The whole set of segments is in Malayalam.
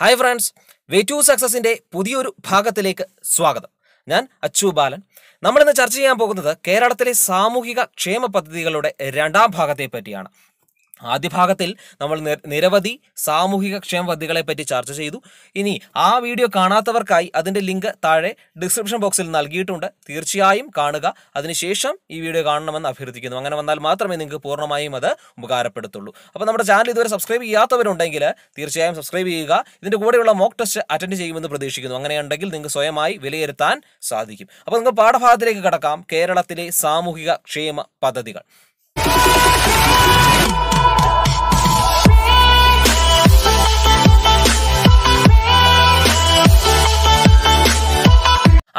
ഹായ് ഫ്രണ്ട്സ് വേ ടു സക്സസിൻ്റെ പുതിയൊരു ഭാഗത്തിലേക്ക് സ്വാഗതം ഞാൻ അച്ചു ബാലൻ നമ്മളിന്ന് ചർച്ച ചെയ്യാൻ പോകുന്നത് കേരളത്തിലെ സാമൂഹിക ക്ഷേമ പദ്ധതികളുടെ രണ്ടാം ഭാഗത്തെ പറ്റിയാണ് ആദ്യ ഭാഗത്തിൽ നമ്മൾ നിരവധി സാമൂഹിക ക്ഷേമ പദ്ധതികളെ പറ്റി ചർച്ച ചെയ്തു ഇനി ആ വീഡിയോ കാണാത്തവർക്കായി അതിൻ്റെ ലിങ്ക് താഴെ ഡിസ്ക്രിപ്ഷൻ ബോക്സിൽ നൽകിയിട്ടുണ്ട് തീർച്ചയായും കാണുക അതിനുശേഷം ഈ വീഡിയോ കാണണമെന്ന് അഭ്യർത്ഥിക്കുന്നു അങ്ങനെ വന്നാൽ മാത്രമേ നിങ്ങൾക്ക് പൂർണ്ണമായും അത് ഉപകാരപ്പെടുത്തുള്ളൂ അപ്പോൾ നമ്മുടെ ചാനൽ ഇതുവരെ സബ്സ്ക്രൈബ് ചെയ്യാത്തവരുണ്ടെങ്കിൽ തീർച്ചയായും സബ്സ്ക്രൈബ് ചെയ്യുക ഇതിൻ്റെ കൂടെയുള്ള മോക്ക് ടെസ്റ്റ് അറ്റൻഡ് ചെയ്യുമെന്ന് പ്രതീക്ഷിക്കുന്നു അങ്ങനെയുണ്ടെങ്കിൽ നിങ്ങൾക്ക് സ്വയമായി വിലയിരുത്താൻ സാധിക്കും അപ്പോൾ നിങ്ങൾ പാഠഭാഗത്തിലേക്ക് കടക്കാം കേരളത്തിലെ സാമൂഹിക ക്ഷേമ പദ്ധതികൾ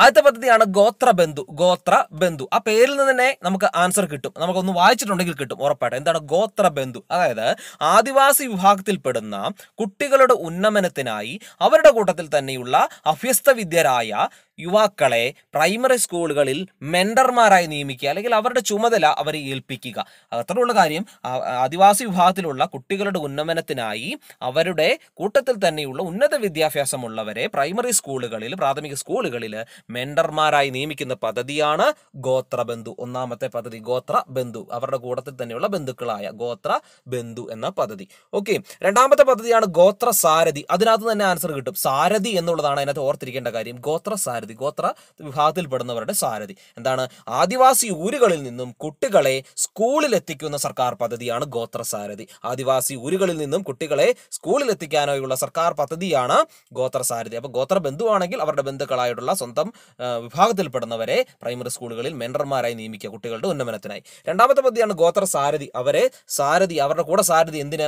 ആദ്യത്തെ പദ്ധതിയാണ് ഗോത്ര ബന്ധു ഗോത്ര ബന്ധു ആ പേരിൽ നിന്ന് തന്നെ നമുക്ക് ആൻസർ കിട്ടും നമുക്കൊന്ന് വായിച്ചിട്ടുണ്ടെങ്കിൽ കിട്ടും ഉറപ്പായിട്ട് എന്താണ് ഗോത്ര ബന്ധു അതായത് ആദിവാസി വിഭാഗത്തിൽപ്പെടുന്ന കുട്ടികളുടെ ഉന്നമനത്തിനായി അവരുടെ കൂട്ടത്തിൽ തന്നെയുള്ള അഭ്യസ്ത വിദ്യരായ യുവാക്കളെ പ്രൈമറി സ്കൂളുകളിൽ മെൻഡർമാരായി നിയമിക്കുക അല്ലെങ്കിൽ അവരുടെ ചുമതല അവരെ ഏൽപ്പിക്കുക അത്രയുള്ള കാര്യം ആദിവാസി വിഭാഗത്തിലുള്ള കുട്ടികളുടെ ഉന്നമനത്തിനായി അവരുടെ കൂട്ടത്തിൽ തന്നെയുള്ള ഉന്നത വിദ്യാഭ്യാസമുള്ളവരെ പ്രൈമറി സ്കൂളുകളിൽ പ്രാഥമിക സ്കൂളുകളിൽ മെൻഡർമാരായി നിയമിക്കുന്ന പദ്ധതിയാണ് ഗോത്രബന്ധു ഒന്നാമത്തെ പദ്ധതി ഗോത്ര ബന്ധു അവരുടെ കൂട്ടത്തിൽ തന്നെയുള്ള ബന്ധുക്കളായ ഗോത്ര ബന്ധു എന്ന പദ്ധതി ഓക്കെ രണ്ടാമത്തെ പദ്ധതിയാണ് ഗോത്ര സാരഥി അതിനകത്ത് തന്നെ ആൻസർ കിട്ടും സാരഥി എന്നുള്ളതാണ് അതിനകത്ത് ഓർത്തിരിക്കേണ്ട കാര്യം ഗോത്ര സാരഥി സാരഥി ഗോത്ര വിഭാഗത്തിൽപ്പെടുന്നവരുടെ സാരഥി എന്താണ് ആദിവാസി ഊരുകളിൽ നിന്നും കുട്ടികളെ സ്കൂളിൽ എത്തിക്കുന്ന സർക്കാർ പദ്ധതിയാണ് ഗോത്ര സാരഥി ആദിവാസി ഊരുകളിൽ നിന്നും കുട്ടികളെ സ്കൂളിൽ എത്തിക്കാനായുള്ള സർക്കാർ പദ്ധതിയാണ് ഗോത്ര സാരഥി അപ്പോൾ ഗോത്ര ബന്ധുവാണെങ്കിൽ അവരുടെ ബന്ധുക്കളായിട്ടുള്ള സ്വന്തം വിഭാഗത്തിൽപ്പെടുന്നവരെ പ്രൈമറി സ്കൂളുകളിൽ മെൻറർമാരായി നിയമിക്കുക കുട്ടികളുടെ ഉന്നമനത്തിനായി രണ്ടാമത്തെ പദ്ധതിയാണ് ഗോത്ര സാരഥി അവരെ സാരഥി അവരുടെ കൂടെ സാരഥി എന്തിന്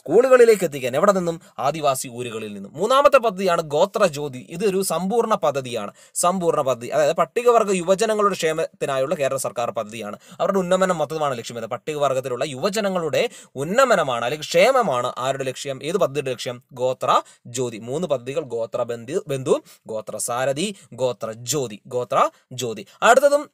സ്കൂളുകളിലേക്ക് എത്തിക്കാൻ എവിടെ നിന്നും ആദിവാസി ഊരുകളിൽ നിന്നും മൂന്നാമത്തെ പദ്ധതിയാണ് ഗോത്ര ജ്യോതി ഇതൊരു സമ്പൂർണ്ണ പദ്ധതിയാണ് പദ്ധതിയാണ് സമ്പൂർണ്ണ പദ്ധതി അതായത് പട്ടികവർഗ യുവജനങ്ങളുടെ ക്ഷേമത്തിനായുള്ള കേരള സർക്കാർ പദ്ധതിയാണ് അവരുടെ ഉന്നമനം മൊത്തമാണ് ലക്ഷ്യം പട്ടികവർഗത്തിലുള്ള യുവജനങ്ങളുടെ ഉന്നമനമാണ് അല്ലെങ്കിൽ ക്ഷേമമാണ് ആരുടെ ലക്ഷ്യം ഏത് പദ്ധതിയുടെ ലക്ഷ്യം ഗോത്ര ജ്യോതി മൂന്ന് പദ്ധതികൾ ഗോത്ര ബന്ധു ബന്ധു ഗോത്ര സാരഥി ഗോത്ര ജ്യോതി ഗോത്ര ജ്യോതി അടുത്തതും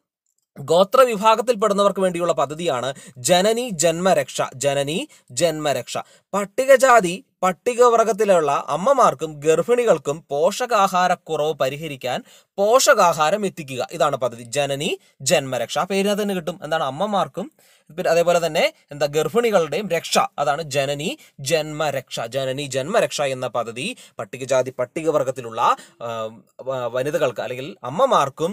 ഗോത്ര വിഭാഗത്തിൽപ്പെടുന്നവർക്ക് വേണ്ടിയുള്ള പദ്ധതിയാണ് ജനനി ജന്മരക്ഷ ജനനി ജന്മരക്ഷ പട്ടികജാതി പട്ടികവർഗത്തിലുള്ള അമ്മമാർക്കും ഗർഭിണികൾക്കും പോഷകാഹാരക്കുറവ് പരിഹരിക്കാൻ പോഷകാഹാരം എത്തിക്കുക ഇതാണ് പദ്ധതി ജനനി ജന്മരക്ഷ ആ പേരിനെ തന്നെ കിട്ടും എന്താണ് അമ്മമാർക്കും പിന്നെ അതേപോലെ തന്നെ എന്താ ഗർഭിണികളുടെയും രക്ഷ അതാണ് ജനനി ജന്മരക്ഷ ജനനി ജന്മരക്ഷ എന്ന പദ്ധതി പട്ടികജാതി പട്ടികവർഗത്തിലുള്ള വനിതകൾക്ക് അല്ലെങ്കിൽ അമ്മമാർക്കും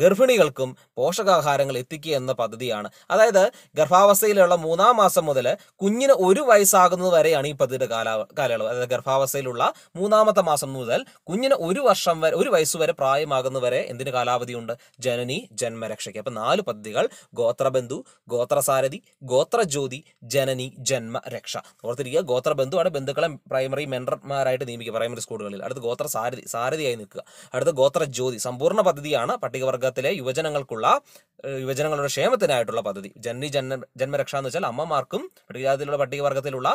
ഗർഭിണികൾക്കും പോഷകാഹാരങ്ങൾ എത്തിക്കുക എന്ന പദ്ധതിയാണ് അതായത് ഗർഭാവസ്ഥയിലുള്ള മൂന്നാം മാസം മുതൽ കുഞ്ഞിന് ഒരു വയസ്സാകുന്നത് വരെയാണ് ഈ പദ്ധതിയുടെ കാലാ കാലയളവ് അതായത് ഗർഭാവസ്ഥയിലുള്ള മൂന്നാമത്തെ മാസം മുതൽ കുഞ്ഞിന് ഒരു വർഷം വരെ ഒരു വയസ്സ് വരെ പ്രായമാകുന്നവരെ എന്തിന് കാലാവധിയുണ്ട് ജനനി ജന്മരക്ഷയ്ക്ക് അപ്പം നാല് പദ്ധതികൾ ഗോത്രബന്ധു ഗോത്രസാരഥി ഗോത്രജ്യോതി ജനനി ജന്മരക്ഷ ഓർത്തിരിക്കുക ഗോത്രബന്ധുവാണ് ബന്ധുക്കളെ പ്രൈമറി മെൻറർമാരായിട്ട് നിയമിക്കുക പ്രൈമറി സ്കൂളുകളിൽ അടുത്ത് ഗോത്ര സാരഥി സാരഥിയായി നിൽക്കുക അടുത്ത ഗോത്രജ്യോതി സമ്പൂർണ്ണ പദ്ധതിയാണ് പട്ടികവർഗ വർഗത്തിലെ യുവജനങ്ങൾക്കുള്ള യുവജനങ്ങളുടെ ക്ഷേമത്തിനായിട്ടുള്ള പദ്ധതി ജനനി ജന്മ ജന്മരക്ഷ എന്ന് വെച്ചാൽ അമ്മമാർക്കും പട്ടികജാതിയിലുള്ള പട്ടികവർഗത്തിലുള്ള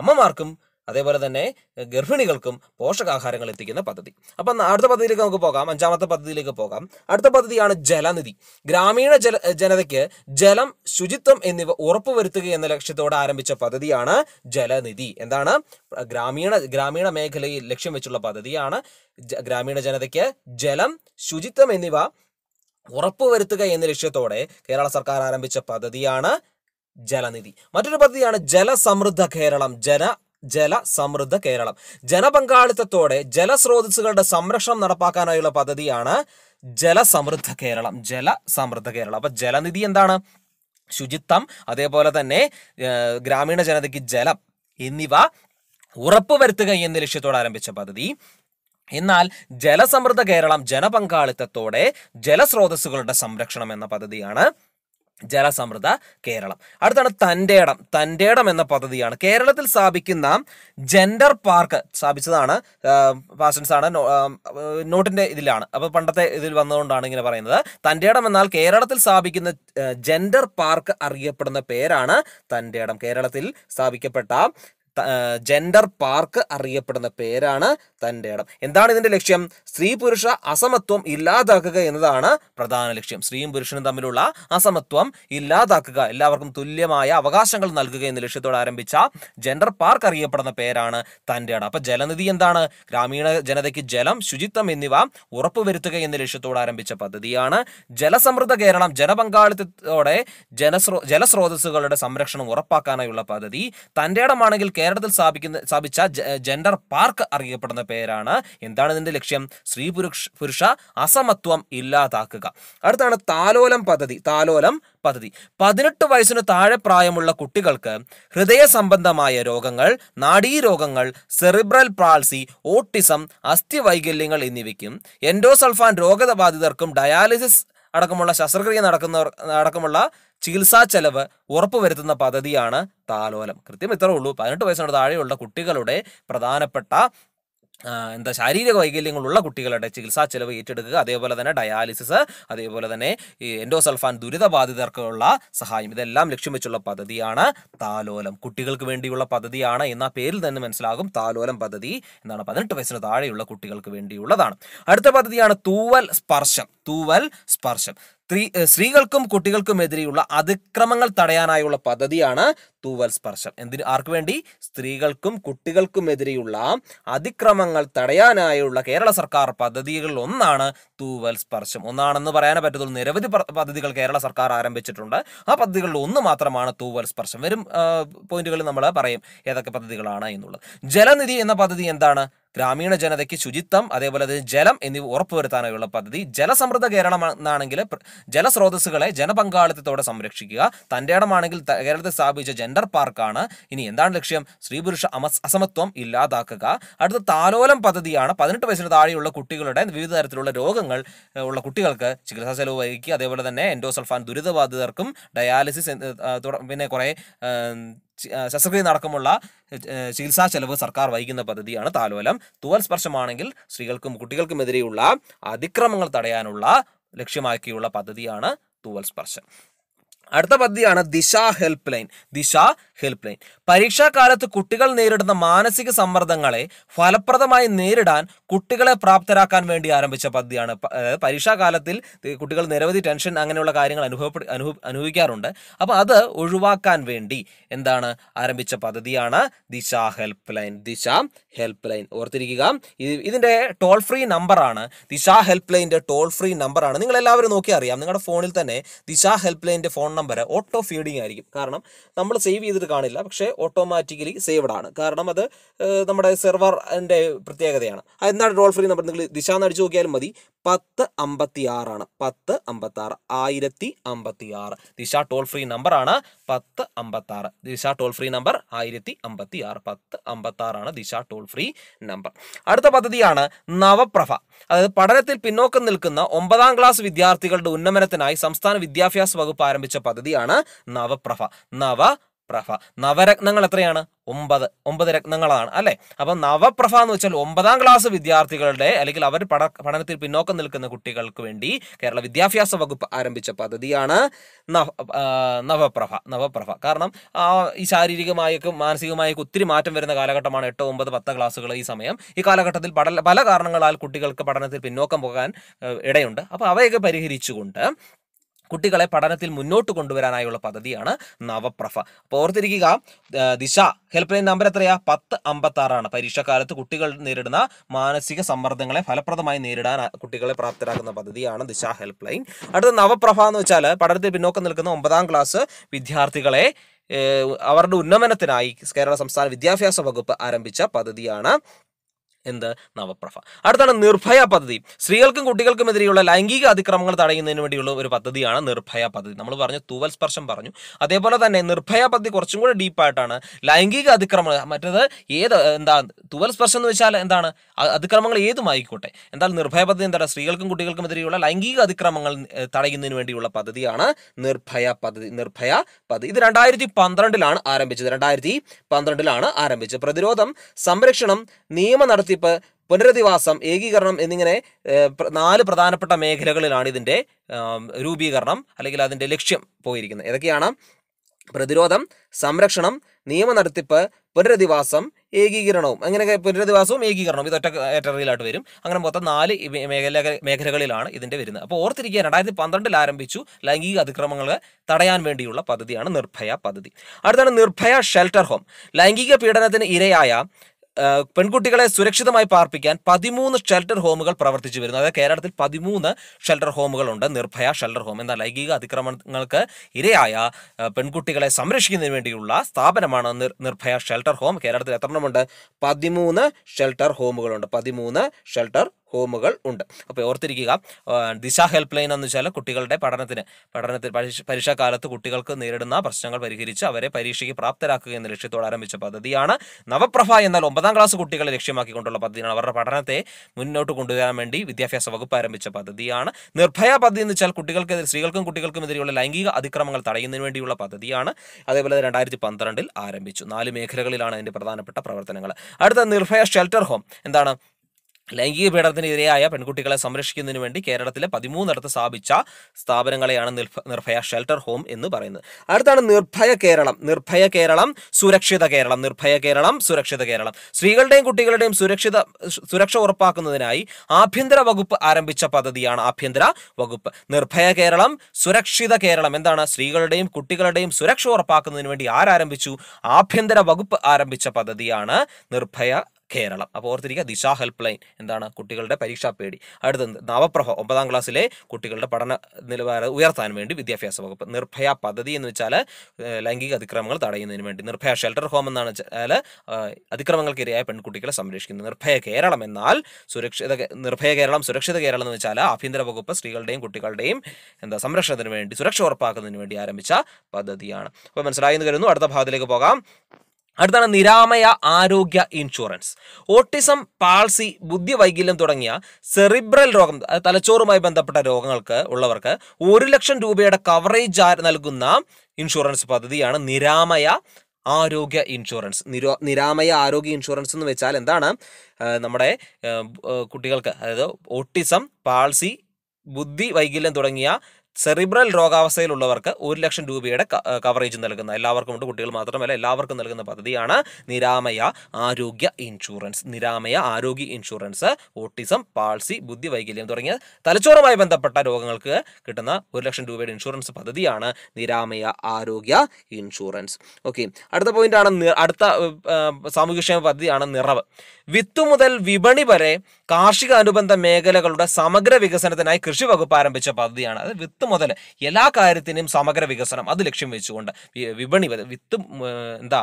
അമ്മമാർക്കും അതേപോലെ തന്നെ ഗർഭിണികൾക്കും പോഷകാഹാരങ്ങൾ എത്തിക്കുന്ന പദ്ധതി അപ്പം അടുത്ത പദ്ധതിയിലേക്ക് നമുക്ക് പോകാം അഞ്ചാമത്തെ പദ്ധതിയിലേക്ക് പോകാം അടുത്ത പദ്ധതിയാണ് ജലനിധി ഗ്രാമീണ ജല ജനതയ്ക്ക് ജലം ശുചിത്വം എന്നിവ ഉറപ്പുവരുത്തുക എന്ന ലക്ഷ്യത്തോടെ ആരംഭിച്ച പദ്ധതിയാണ് ജലനിധി എന്താണ് ഗ്രാമീണ ഗ്രാമീണ മേഖലയിൽ ലക്ഷ്യം വെച്ചുള്ള പദ്ധതിയാണ് ഗ്രാമീണ ജനതയ്ക്ക് ജലം ശുചിത്വം എന്നിവ ഉറപ്പുവരുത്തുക എന്ന ലക്ഷ്യത്തോടെ കേരള സർക്കാർ ആരംഭിച്ച പദ്ധതിയാണ് ജലനിധി മറ്റൊരു പദ്ധതിയാണ് ജലസമൃദ്ധ കേരളം ജന ജല സമൃദ്ധ കേരളം ജനപങ്കാളിത്തത്തോടെ ജലസ്രോതസ്സുകളുടെ സംരക്ഷണം നടപ്പാക്കാനായുള്ള പദ്ധതിയാണ് ജലസമൃദ്ധ കേരളം ജല സമൃദ്ധ കേരളം അപ്പൊ ജലനിധി എന്താണ് ശുചിത്വം അതേപോലെ തന്നെ ഗ്രാമീണ ജനതയ്ക്ക് ജലം എന്നിവ ഉറപ്പുവരുത്തുക എന്ന ലക്ഷ്യത്തോടെ ആരംഭിച്ച പദ്ധതി എന്നാൽ ജലസമൃദ്ധ കേരളം ജനപങ്കാളിത്തത്തോടെ ജലസ്രോതസ്സുകളുടെ സംരക്ഷണം എന്ന പദ്ധതിയാണ് ജലസമൃദ്ധ കേരളം അടുത്താണ് തൻ്റെടം തൻ്റെടം എന്ന പദ്ധതിയാണ് കേരളത്തിൽ സ്ഥാപിക്കുന്ന ജെൻഡർ പാർക്ക് സ്ഥാപിച്ചതാണ് പാഷൻസ് ആണ് നോട്ടിൻ്റെ ഇതിലാണ് അപ്പോൾ പണ്ടത്തെ ഇതിൽ വന്നതുകൊണ്ടാണ് ഇങ്ങനെ പറയുന്നത് തൻ്റെടം എന്നാൽ കേരളത്തിൽ സ്ഥാപിക്കുന്ന ജെൻഡർ പാർക്ക് അറിയപ്പെടുന്ന പേരാണ് തൻ്റെടം കേരളത്തിൽ സ്ഥാപിക്കപ്പെട്ട ജെൻഡർ പാർക്ക് അറിയപ്പെടുന്ന പേരാണ് തൻ്റെ ഇടം എന്താണ് ഇതിൻ്റെ ലക്ഷ്യം സ്ത്രീ പുരുഷ അസമത്വം ഇല്ലാതാക്കുക എന്നതാണ് പ്രധാന ലക്ഷ്യം സ്ത്രീയും പുരുഷനും തമ്മിലുള്ള അസമത്വം ഇല്ലാതാക്കുക എല്ലാവർക്കും തുല്യമായ അവകാശങ്ങൾ നൽകുക എന്ന ലക്ഷ്യത്തോടെ ആരംഭിച്ച ജെൻഡർ പാർക്ക് അറിയപ്പെടുന്ന പേരാണ് തൻ്റെ ഇടം അപ്പം ജലനിധി എന്താണ് ഗ്രാമീണ ജനതയ്ക്ക് ജലം ശുചിത്വം എന്നിവ ഉറപ്പുവരുത്തുക എന്ന ലക്ഷ്യത്തോടെ ആരംഭിച്ച പദ്ധതിയാണ് ജലസമൃദ്ധ കേരളം ജനപങ്കാളിത്തത്തോടെ ജലസ്രോ ജലസ്രോതസ്സുകളുടെ സംരക്ഷണം ഉറപ്പാക്കാനായുള്ള പദ്ധതി തൻ്റെ ഇടമാണെങ്കിൽ കേരളത്തിൽ സ്ഥാപിക്കുന്ന സ്ഥാപിച്ച ജെൻഡർ പാർക്ക് അറിയപ്പെടുന്ന പേരാണ് എന്താണ് ഇതിന്റെ ലക്ഷ്യം സ്ത്രീ പുരുഷ പുരുഷ അസമത്വം ഇല്ലാതാക്കുക അടുത്താണ് താലോലം പദ്ധതി താലോലം പദ്ധതി പതിനെട്ട് വയസ്സിന് താഴെ പ്രായമുള്ള കുട്ടികൾക്ക് ഹൃദയ സംബന്ധമായ രോഗങ്ങൾ നാഡീരോഗങ്ങൾ സെറിബ്രൽ പാൾസി ഓട്ടിസം അസ്ഥി വൈകല്യങ്ങൾ എന്നിവയ്ക്കും എൻഡോസൾഫാൻ രോഗബാധിതർക്കും ഡയാലിസിസ് അടക്കമുള്ള ശസ്ത്രക്രിയ നടക്കുന്നവർ അടക്കമുള്ള ചികിത്സാ ചെലവ് ഉറപ്പുവരുത്തുന്ന പദ്ധതിയാണ് താലോലം കൃത്യം ഇത്രേ ഉള്ളൂ പതിനെട്ട് വയസ്സിനോട് താഴെയുള്ള കുട്ടികളുടെ പ്രധാനപ്പെട്ട എന്താ ശാരീരിക വൈകല്യങ്ങളുള്ള കുട്ടികളുടെ ചികിത്സാ ചെലവ് ഏറ്റെടുക്കുക അതേപോലെ തന്നെ ഡയാലിസിസ് അതേപോലെ തന്നെ ഈ എൻഡോസൾഫാൻ ദുരിതബാധിതർക്കുള്ള സഹായം ഇതെല്ലാം ലക്ഷ്യം വെച്ചുള്ള പദ്ധതിയാണ് താലോലം കുട്ടികൾക്ക് വേണ്ടിയുള്ള പദ്ധതിയാണ് എന്ന പേരിൽ തന്നെ മനസ്സിലാകും താലോലം പദ്ധതി എന്നാണ് പതിനെട്ട് വയസ്സിന് താഴെയുള്ള കുട്ടികൾക്ക് വേണ്ടിയുള്ളതാണ് അടുത്ത പദ്ധതിയാണ് തൂവൽ സ്പർശം തൂവൽ സ്പർശം സ്ത്രീ സ്ത്രീകൾക്കും എതിരെയുള്ള അതിക്രമങ്ങൾ തടയാനായുള്ള പദ്ധതിയാണ് തൂവൽ സ്പർശം എന്തിന് ആർക്കു വേണ്ടി സ്ത്രീകൾക്കും എതിരെയുള്ള അതിക്രമങ്ങൾ തടയാനായുള്ള കേരള സർക്കാർ പദ്ധതികളിൽ ഒന്നാണ് തൂവൽ സ്പർശം ഒന്നാണെന്ന് പറയാനേ പറ്റത്തുള്ളൂ നിരവധി പദ്ധതികൾ കേരള സർക്കാർ ആരംഭിച്ചിട്ടുണ്ട് ആ പദ്ധതികളിൽ ഒന്ന് മാത്രമാണ് തൂവൽ സ്പർശം വരും പോയിന്റുകളിൽ നമ്മൾ പറയും ഏതൊക്കെ പദ്ധതികളാണ് എന്നുള്ളത് ജലനിധി എന്ന പദ്ധതി എന്താണ് ഗ്രാമീണ ജനതയ്ക്ക് ശുചിത്വം അതേപോലെ തന്നെ ജലം എന്നിവ ഉറപ്പുവരുത്താനുള്ള പദ്ധതി ജലസമൃദ്ധ കേരളം എന്നാണെങ്കിൽ ജലസ്രോതസ്സുകളെ ജനപങ്കാളിത്തത്തോടെ സംരക്ഷിക്കുക തൻ്റെ ഇടമാണെങ്കിൽ കേരളത്തിൽ സ്ഥാപിച്ച ജെൻഡർ പാർക്കാണ് ഇനി എന്താണ് ലക്ഷ്യം സ്ത്രീ പുരുഷ അസമത്വം ഇല്ലാതാക്കുക അടുത്ത താലോലം പദ്ധതിയാണ് പതിനെട്ട് വയസ്സിന് താഴെയുള്ള കുട്ടികളുടെ വിവിധ തരത്തിലുള്ള രോഗങ്ങൾ ഉള്ള കുട്ടികൾക്ക് ചികിത്സാ ചെലവ് വഹിക്കുക അതേപോലെ തന്നെ എൻഡോസൾഫാൻ ദുരിതബാധിതർക്കും ഡയാലിസിസ് പിന്നെ കുറേ ശസ്ത്രക്രിയ നടക്കമുള്ള ചികിത്സാ ചെലവ് സർക്കാർ വഹിക്കുന്ന പദ്ധതിയാണ് താലോലം തുവൽ സ്പർശമാണെങ്കിൽ സ്ത്രീകൾക്കും കുട്ടികൾക്കും എതിരെയുള്ള അതിക്രമങ്ങൾ തടയാനുള്ള ലക്ഷ്യമാക്കിയുള്ള പദ്ധതിയാണ് തുവൽ സ്പർശം അടുത്ത പദ്ധതിയാണ് Disha help line Disha help line പരീക്ഷാകാലത്ത് കുട്ടികൾ നേരിടുന്ന മാനസിക സമ്മർദ്ദങ്ങളെ ഫലപ്രദമായി നേരിടാൻ കുട്ടികളെ പ്രാപ്തരാക്കാൻ വേണ്ടി ആരംഭിച്ച പദ്ധതിയാണ് പരീക്ഷാകാലത്തിൽ കുട്ടികൾ നിരവധി ടെൻഷൻ അങ്ങനെയുള്ള കാര്യങ്ങൾ അനുഭവപ്പെട അനുഭവ അനുഭവിക്കാറുണ്ട് അപ്പോൾ അത് ഒഴിവാക്കാൻ വേണ്ടി എന്താണ് ആരംഭിച്ച പദ്ധതിയാണ് Disha help line Disha help line ഓർത്തിരിക്കുക ഇതിൻ്റെ ടോൾ ഫ്രീ നമ്പറാണ് ദിശ ഹെൽപ്പ് ലൈൻ്റെ ടോൾ ഫ്രീ നമ്പറാണ് നിങ്ങൾ എല്ലാവരും നോക്കി അറിയാം നിങ്ങളുടെ ഫോണിൽ തന്നെ ദിശ ഹെൽപ്പ് ലൈൻ്റെ ഫോൺ എണ്ണം വരെ ഓട്ടോ ഫീഡിങ് ആയിരിക്കും കാരണം നമ്മൾ സേവ് ചെയ്തിട്ട് കാണില്ല പക്ഷേ ഓട്ടോമാറ്റിക്കലി സേവ്ഡ് ആണ് കാരണം അത് നമ്മുടെ സെർവറിൻ്റെ പ്രത്യേകതയാണ് എന്താണ് റോൾ ഫ്രീ നമ്പർ നിങ്ങൾ ദിശ അടിച്ച് നോക്കിയാലും മതി പത്ത് അമ്പത്തി ആറാണ് പത്ത് അമ്പത്തി ആറ് ആയിരത്തി അമ്പത്തി ആറ് ദിശ ടോൾ ഫ്രീ നമ്പർ ആണ് പത്ത് അമ്പത്തി ആറ് ദിശ ടോൾ ഫ്രീ നമ്പർ ആയിരത്തി അമ്പത്തി ആറ് പത്ത് അമ്പത്തി ആറാണ് ദിശ ടോൾ ഫ്രീ നമ്പർ അടുത്ത പദ്ധതിയാണ് നവപ്രഭ അതായത് പഠനത്തിൽ പിന്നോക്കം നിൽക്കുന്ന ഒമ്പതാം ക്ലാസ് വിദ്യാർത്ഥികളുടെ ഉന്നമനത്തിനായി സംസ്ഥാന വിദ്യാഭ്യാസ വകുപ്പ് ആരംഭിച്ച പദ്ധതിയാണ് നവപ്രഭ നവ പ്രഭ നവരത്നങ്ങൾ എത്രയാണ് ഒമ്പത് ഒമ്പത് രത്നങ്ങളാണ് അല്ലെ അപ്പൊ നവപ്രഭ എന്ന് വെച്ചാൽ ഒമ്പതാം ക്ലാസ് വിദ്യാർത്ഥികളുടെ അല്ലെങ്കിൽ അവർ പഠ പഠനത്തിൽ പിന്നോക്കം നിൽക്കുന്ന കുട്ടികൾക്ക് വേണ്ടി കേരള വിദ്യാഭ്യാസ വകുപ്പ് ആരംഭിച്ച പദ്ധതിയാണ് നവ നവപ്രഭ നവപ്രഭ കാരണം ഈ ശാരീരികമായും മാനസികമായൊക്കെ ഒത്തിരി മാറ്റം വരുന്ന കാലഘട്ടമാണ് എട്ടോ ഒമ്പത് പത്ത് ക്ലാസ്സുകൾ ഈ സമയം ഈ കാലഘട്ടത്തിൽ പല കാരണങ്ങളാൽ കുട്ടികൾക്ക് പഠനത്തിൽ പിന്നോക്കം പോകാൻ ഇടയുണ്ട് അപ്പോൾ അവയൊക്കെ പരിഹരിച്ചുകൊണ്ട് കുട്ടികളെ പഠനത്തിൽ മുന്നോട്ട് കൊണ്ടുവരാനായുള്ള പദ്ധതിയാണ് നവപ്രഭ അപ്പോൾ ഓർത്തിരിക്കുക ദിശ ഹെൽപ്പ് ലൈൻ നമ്പർ എത്രയാ പത്ത് അമ്പത്താറാണ് പരീക്ഷാകാലത്ത് കുട്ടികൾ നേരിടുന്ന മാനസിക സമ്മർദ്ദങ്ങളെ ഫലപ്രദമായി നേരിടാൻ കുട്ടികളെ പ്രാപ്തരാക്കുന്ന പദ്ധതിയാണ് ദിശ ഹെൽപ്പ് ലൈൻ അടുത്ത നവപ്രഭ എന്ന് വെച്ചാൽ പഠനത്തിൽ പിന്നോക്കം നിൽക്കുന്ന ഒമ്പതാം ക്ലാസ് വിദ്യാർത്ഥികളെ അവരുടെ ഉന്നമനത്തിനായി കേരള സംസ്ഥാന വിദ്യാഭ്യാസ വകുപ്പ് ആരംഭിച്ച പദ്ധതിയാണ് എന്ത് നവപ്രഭ അടുത്താണ് നിർഭയ പദ്ധതി സ്ത്രീകൾക്കും എതിരെയുള്ള ലൈംഗിക അതിക്രമങ്ങൾ തടയുന്നതിന് വേണ്ടിയുള്ള ഒരു പദ്ധതിയാണ് നിർഭയ പദ്ധതി നമ്മൾ പറഞ്ഞു തൂവൽ സ്പർശം പറഞ്ഞു അതേപോലെ തന്നെ നിർഭയ പദ്ധതി കുറച്ചും കൂടെ ഡീപ്പായിട്ടാണ് ലൈംഗിക അതിക്രമങ്ങൾ മറ്റത് ഏത് എന്താ തൂവൽ സ്പർശം എന്ന് വെച്ചാൽ എന്താണ് അതിക്രമങ്ങൾ ഏതുമായിക്കോട്ടെ എന്നാൽ നിർഭയ പദ്ധതി എന്താണ് സ്ത്രീകൾക്കും എതിരെയുള്ള ലൈംഗിക അതിക്രമങ്ങൾ തടയുന്നതിന് വേണ്ടിയുള്ള പദ്ധതിയാണ് നിർഭയ പദ്ധതി നിർഭയ പദ്ധതി ഇത് രണ്ടായിരത്തി പന്ത്രണ്ടിലാണ് ആരംഭിച്ചത് രണ്ടായിരത്തി പന്ത്രണ്ടിലാണ് ആരംഭിച്ചത് പ്രതിരോധം സംരക്ഷണം നിയമ നടത്തി പുനരുദ്ധരിപ്പ് പുനരധിവാസം ഏകീകരണം എന്നിങ്ങനെ നാല് പ്രധാനപ്പെട്ട മേഖലകളിലാണ് ഇതിൻ്റെ രൂപീകരണം അല്ലെങ്കിൽ അതിൻ്റെ ലക്ഷ്യം പോയിരിക്കുന്നത് ഏതൊക്കെയാണ് പ്രതിരോധം സംരക്ഷണം നിയമ നടത്തിപ്പ് പുനരധിവാസം ഏകീകരണവും അങ്ങനെയൊക്കെ പുനരധിവാസവും ഏകീകരണവും ഇതൊറ്റ ഏറ്ററിയിലായിട്ട് വരും അങ്ങനെ മൊത്തം നാല് മേഖല മേഖലകളിലാണ് ഇതിൻ്റെ വരുന്നത് അപ്പോൾ ഓർത്തിരിക്കുക രണ്ടായിരത്തി പന്ത്രണ്ടിൽ ആരംഭിച്ചു ലൈംഗിക അതിക്രമങ്ങളെ തടയാൻ വേണ്ടിയുള്ള പദ്ധതിയാണ് നിർഭയ പദ്ധതി അടുത്താണ് നിർഭയ ഷെൽട്ടർ ഹോം ലൈംഗിക പീഡനത്തിന് ഇരയായ പെൺകുട്ടികളെ സുരക്ഷിതമായി പാർപ്പിക്കാൻ പതിമൂന്ന് ഷെൽട്ടർ ഹോമുകൾ പ്രവർത്തിച്ചു വരുന്നു അതായത് കേരളത്തിൽ പതിമൂന്ന് ഷെൽട്ടർ ഹോമുകളുണ്ട് നിർഭയ ഷെൽട്ടർ ഹോം എന്ന ലൈംഗിക അതിക്രമങ്ങൾക്ക് ഇരയായ പെൺകുട്ടികളെ സംരക്ഷിക്കുന്നതിന് വേണ്ടിയുള്ള സ്ഥാപനമാണ് നിർഭയ ഷെൽട്ടർ ഹോം കേരളത്തിൽ എത്ര എണ്ണമുണ്ട് പതിമൂന്ന് ഷെൽട്ടർ ഹോമുകളുണ്ട് പതിമൂന്ന് ഷെൽട്ടർ ഹോമുകൾ ഉണ്ട് അപ്പോൾ ഓർത്തിരിക്കുക ദിശ ഹെൽപ്പ് ലൈൻ എന്ന് വെച്ചാൽ കുട്ടികളുടെ പഠനത്തിന് പഠനത്തിന് പരീക്ഷാകാലത്ത് കുട്ടികൾക്ക് നേരിടുന്ന പ്രശ്നങ്ങൾ പരിഹരിച്ച് അവരെ പരീക്ഷയ്ക്ക് പ്രാപ്തരാക്കുക എന്ന ലക്ഷ്യത്തോടെ ആരംഭിച്ച പദ്ധതിയാണ് നവപ്രഭ എന്നാൽ ഒമ്പതാം ക്ലാസ് കുട്ടികളെ ലക്ഷ്യമാക്കിക്കൊണ്ടുള്ള പദ്ധതിയാണ് അവരുടെ പഠനത്തെ മുന്നോട്ട് കൊണ്ടുവരാൻ വേണ്ടി വിദ്യാഭ്യാസ വകുപ്പ് ആരംഭിച്ച പദ്ധതിയാണ് നിർഭയ പദ്ധതി എന്ന് വെച്ചാൽ കുട്ടികൾക്കെതിരെ സ്ത്രീകൾക്കും കുട്ടികൾക്കും എതിരെയുള്ള ലൈംഗിക അതിക്രമങ്ങൾ തടയുന്നതിന് വേണ്ടിയുള്ള പദ്ധതിയാണ് അതേപോലെ രണ്ടായിരത്തി പന്ത്രണ്ടിൽ ആരംഭിച്ചു നാല് മേഖലകളിലാണ് അതിൻ്റെ പ്രധാനപ്പെട്ട പ്രവർത്തനങ്ങൾ അടുത്ത നിർഭയ ഷെൽട്ടർ ഹോം എന്താണ് ലൈംഗിക പീഡനത്തിന് പെൺകുട്ടികളെ സംരക്ഷിക്കുന്നതിന് വേണ്ടി കേരളത്തിലെ പതിമൂന്നിടത്ത് സ്ഥാപിച്ച സ്ഥാപനങ്ങളെയാണ് നിർഭയ ഷെൽട്ടർ ഹോം എന്ന് പറയുന്നത് അടുത്താണ് നിർഭയ കേരളം നിർഭയ കേരളം സുരക്ഷിത കേരളം നിർഭയ കേരളം സുരക്ഷിത കേരളം സ്ത്രീകളുടെയും കുട്ടികളുടെയും സുരക്ഷിത സുരക്ഷ ഉറപ്പാക്കുന്നതിനായി ആഭ്യന്തര വകുപ്പ് ആരംഭിച്ച പദ്ധതിയാണ് ആഭ്യന്തര വകുപ്പ് നിർഭയ കേരളം സുരക്ഷിത കേരളം എന്താണ് സ്ത്രീകളുടെയും കുട്ടികളുടെയും സുരക്ഷ ഉറപ്പാക്കുന്നതിന് വേണ്ടി ആരംഭിച്ചു ആഭ്യന്തര വകുപ്പ് ആരംഭിച്ച പദ്ധതിയാണ് നിർഭയ കേരളം അപ്പോൾ ഓർത്തിരിക്കുക ദിശ ഹെൽപ്പ് ലൈൻ എന്താണ് കുട്ടികളുടെ പരീക്ഷാ പേടി അടുത്തത് നവപ്രഭ ഒമ്പതാം ക്ലാസ്സിലെ കുട്ടികളുടെ പഠന നിലവാരം ഉയർത്താൻ വേണ്ടി വിദ്യാഭ്യാസ വകുപ്പ് നിർഭയ പദ്ധതി എന്ന് വെച്ചാൽ ലൈംഗിക അതിക്രമങ്ങൾ തടയുന്നതിന് വേണ്ടി നിർഭയ ഷെൽട്ടർ ഹോം എന്നാണ് വെച്ചാൽ അതിക്രമങ്ങൾക്കിരയായ പെൺകുട്ടികളെ സംരക്ഷിക്കുന്നത് നിർഭയ കേരളം എന്നാൽ സുരക്ഷിത നിർഭയ കേരളം സുരക്ഷിത കേരളം എന്ന് വെച്ചാൽ ആഭ്യന്തര വകുപ്പ് സ്ത്രീകളുടെയും കുട്ടികളുടെയും എന്താ സംരക്ഷണത്തിന് വേണ്ടി സുരക്ഷ ഉറപ്പാക്കുന്നതിന് വേണ്ടി ആരംഭിച്ച പദ്ധതിയാണ് അപ്പോൾ മനസ്സിലായി എന്ന് കരുതുന്നു അടുത്ത ഭാഗത്തിലേക്ക് പോകാം അടുത്താണ് നിരാമയ ആരോഗ്യ ഇൻഷുറൻസ് ഓട്ടിസം പാൾസി ബുദ്ധിവൈകല്യം തുടങ്ങിയ സെറിബ്രൽ രോഗം തലച്ചോറുമായി ബന്ധപ്പെട്ട രോഗങ്ങൾക്ക് ഉള്ളവർക്ക് ഒരു ലക്ഷം രൂപയുടെ കവറേജ് നൽകുന്ന ഇൻഷുറൻസ് പദ്ധതിയാണ് നിരാമയ ആരോഗ്യ ഇൻഷുറൻസ് നിരോ നിരാമയ ആരോഗ്യ ഇൻഷുറൻസ് എന്ന് വെച്ചാൽ എന്താണ് നമ്മുടെ കുട്ടികൾക്ക് അതായത് ഓട്ടിസം പാൾസി ബുദ്ധി വൈകല്യം തുടങ്ങിയ സെറിബ്രൽ രോഗാവസ്ഥയിലുള്ളവർക്ക് ഒരു ലക്ഷം രൂപയുടെ കവറേജ് നൽകുന്ന എല്ലാവർക്കും ഉണ്ട് കുട്ടികൾ മാത്രമല്ല എല്ലാവർക്കും നൽകുന്ന പദ്ധതിയാണ് നിരാമയ ആരോഗ്യ ഇൻഷുറൻസ് നിരാമയ ആരോഗ്യ ഇൻഷുറൻസ് ഓട്ടിസം പാൾസി ബുദ്ധിവൈകല്യം തുടങ്ങിയ തലച്ചോറുമായി ബന്ധപ്പെട്ട രോഗങ്ങൾക്ക് കിട്ടുന്ന ഒരു ലക്ഷം രൂപയുടെ ഇൻഷുറൻസ് പദ്ധതിയാണ് നിരാമയ ആരോഗ്യ ഇൻഷുറൻസ് ഓക്കെ അടുത്ത പോയിന്റ് ആണ് അടുത്ത സാമൂഹ്യക്ഷേമ പദ്ധതിയാണ് നിറവ് വിത്തു മുതൽ വിപണി വരെ കാർഷിക അനുബന്ധ മേഖലകളുടെ സമഗ്ര വികസനത്തിനായി കൃഷി വകുപ്പ് ആരംഭിച്ച പദ്ധതിയാണ് അത് വിത്ത് മുതൽ എല്ലാ കാര്യത്തിനും സമഗ്ര വികസനം അത് ലക്ഷ്യം വെച്ചുകൊണ്ട് വിപണി വിത്ത് എന്താ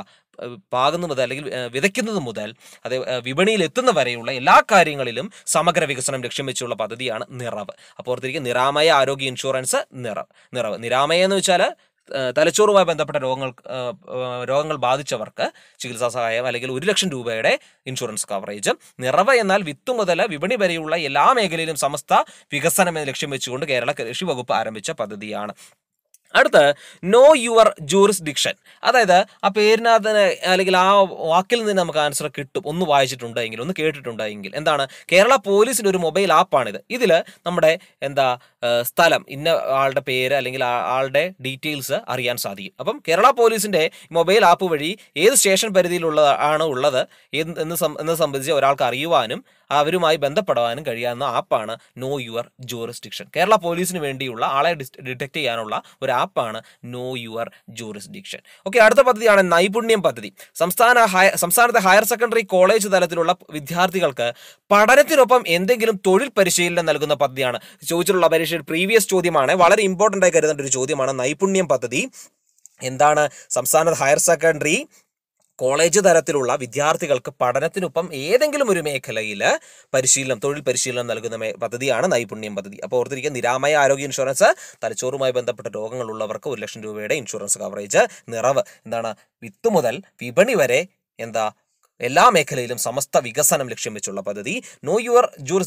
പാകുന്നത് മുതൽ അല്ലെങ്കിൽ വിതയ്ക്കുന്നത് മുതൽ അത് വിപണിയിൽ എത്തുന്ന വരെയുള്ള എല്ലാ കാര്യങ്ങളിലും സമഗ്ര വികസനം ലക്ഷ്യം വെച്ചുള്ള പദ്ധതിയാണ് നിറവ് അപ്പോൾ ഓർത്തിരിക്കുക നിരാമയ ആരോഗ്യ ഇൻഷുറൻസ് നിറവ് നിറവ് നിരാമയെന്ന് വെച്ചാൽ തലച്ചോറുമായി ബന്ധപ്പെട്ട രോഗങ്ങൾ രോഗങ്ങൾ ബാധിച്ചവർക്ക് ചികിത്സാ സഹായം അല്ലെങ്കിൽ ഒരു ലക്ഷം രൂപയുടെ ഇൻഷുറൻസ് കവറേജ് നിറവ് എന്നാൽ വിത്ത് മുതൽ വിപണി വരെയുള്ള എല്ലാ മേഖലയിലും സമസ്ത വികസനം എന്ന് ലക്ഷ്യം വെച്ചുകൊണ്ട് കേരള കൃഷി വകുപ്പ് ആരംഭിച്ച പദ്ധതിയാണ് അടുത്ത് നോ യുവർ ജൂറിസ്ഡിക്ഷൻ അതായത് ആ പേരിനകത്തിന് അല്ലെങ്കിൽ ആ വാക്കിൽ നിന്ന് നമുക്ക് ആൻസർ കിട്ടും ഒന്ന് വായിച്ചിട്ടുണ്ടെങ്കിൽ ഒന്ന് കേട്ടിട്ടുണ്ടെങ്കിൽ എന്താണ് കേരള പോലീസിൻ്റെ ഒരു മൊബൈൽ ആപ്പാണിത് ഇതിൽ നമ്മുടെ എന്താ സ്ഥലം ഇന്ന ആളുടെ പേര് അല്ലെങ്കിൽ ആളുടെ ഡീറ്റെയിൽസ് അറിയാൻ സാധിക്കും അപ്പം കേരള പോലീസിൻ്റെ മൊബൈൽ ആപ്പ് വഴി ഏത് സ്റ്റേഷൻ പരിധിയിലുള്ള ആണ് ഉള്ളത് എന്ന് സംബന്ധിച്ച് ഒരാൾക്ക് അറിയുവാനും അവരുമായി ബന്ധപ്പെടുവാനും കഴിയാവുന്ന ആപ്പാണ് നോ യുവർ ജൂറിസ്ഡിക്ഷൻ കേരള പോലീസിന് വേണ്ടിയുള്ള ആളെ ഡിറ്റക്ട് ചെയ്യാനുള്ള ഒരു ആപ്പാണ് നോ യുവർ ജൂറിസ്ഡിക്ഷൻ ഓക്കെ അടുത്ത പദ്ധതിയാണ് നൈപുണ്യം പദ്ധതി സംസ്ഥാന സംസ്ഥാനത്തെ ഹയർ സെക്കൻഡറി കോളേജ് തലത്തിലുള്ള വിദ്യാർത്ഥികൾക്ക് പഠനത്തിനൊപ്പം എന്തെങ്കിലും തൊഴിൽ പരിശീലനം നൽകുന്ന പദ്ധതിയാണ് ചോദിച്ചിട്ടുള്ള പരീക്ഷയിൽ പ്രീവിയസ് ചോദ്യമാണ് വളരെ ഇമ്പോർട്ടൻ്റ് ആയി കരുതേണ്ട ഒരു ചോദ്യമാണ് നൈപുണ്യം പദ്ധതി എന്താണ് സംസ്ഥാന ഹയർ സെക്കൻഡറി കോളേജ് തലത്തിലുള്ള വിദ്യാർത്ഥികൾക്ക് പഠനത്തിനൊപ്പം ഏതെങ്കിലും ഒരു മേഖലയിൽ പരിശീലനം തൊഴിൽ പരിശീലനം നൽകുന്ന പദ്ധതിയാണ് നൈപുണ്യം പദ്ധതി അപ്പോൾ ഓർത്തിരിക്കുക നിരാമയ ആരോഗ്യ ഇൻഷുറൻസ് തലച്ചോറുമായി ബന്ധപ്പെട്ട രോഗങ്ങളുള്ളവർക്ക് ഒരു ലക്ഷം രൂപയുടെ ഇൻഷുറൻസ് കവറേജ് നിറവ് എന്താണ് വിത്ത് മുതൽ വിപണി വരെ എന്താ എല്ലാ മേഖലയിലും സമസ്ത വികസനം ലക്ഷ്യം വെച്ചുള്ള പദ്ധതി നോ യുവർ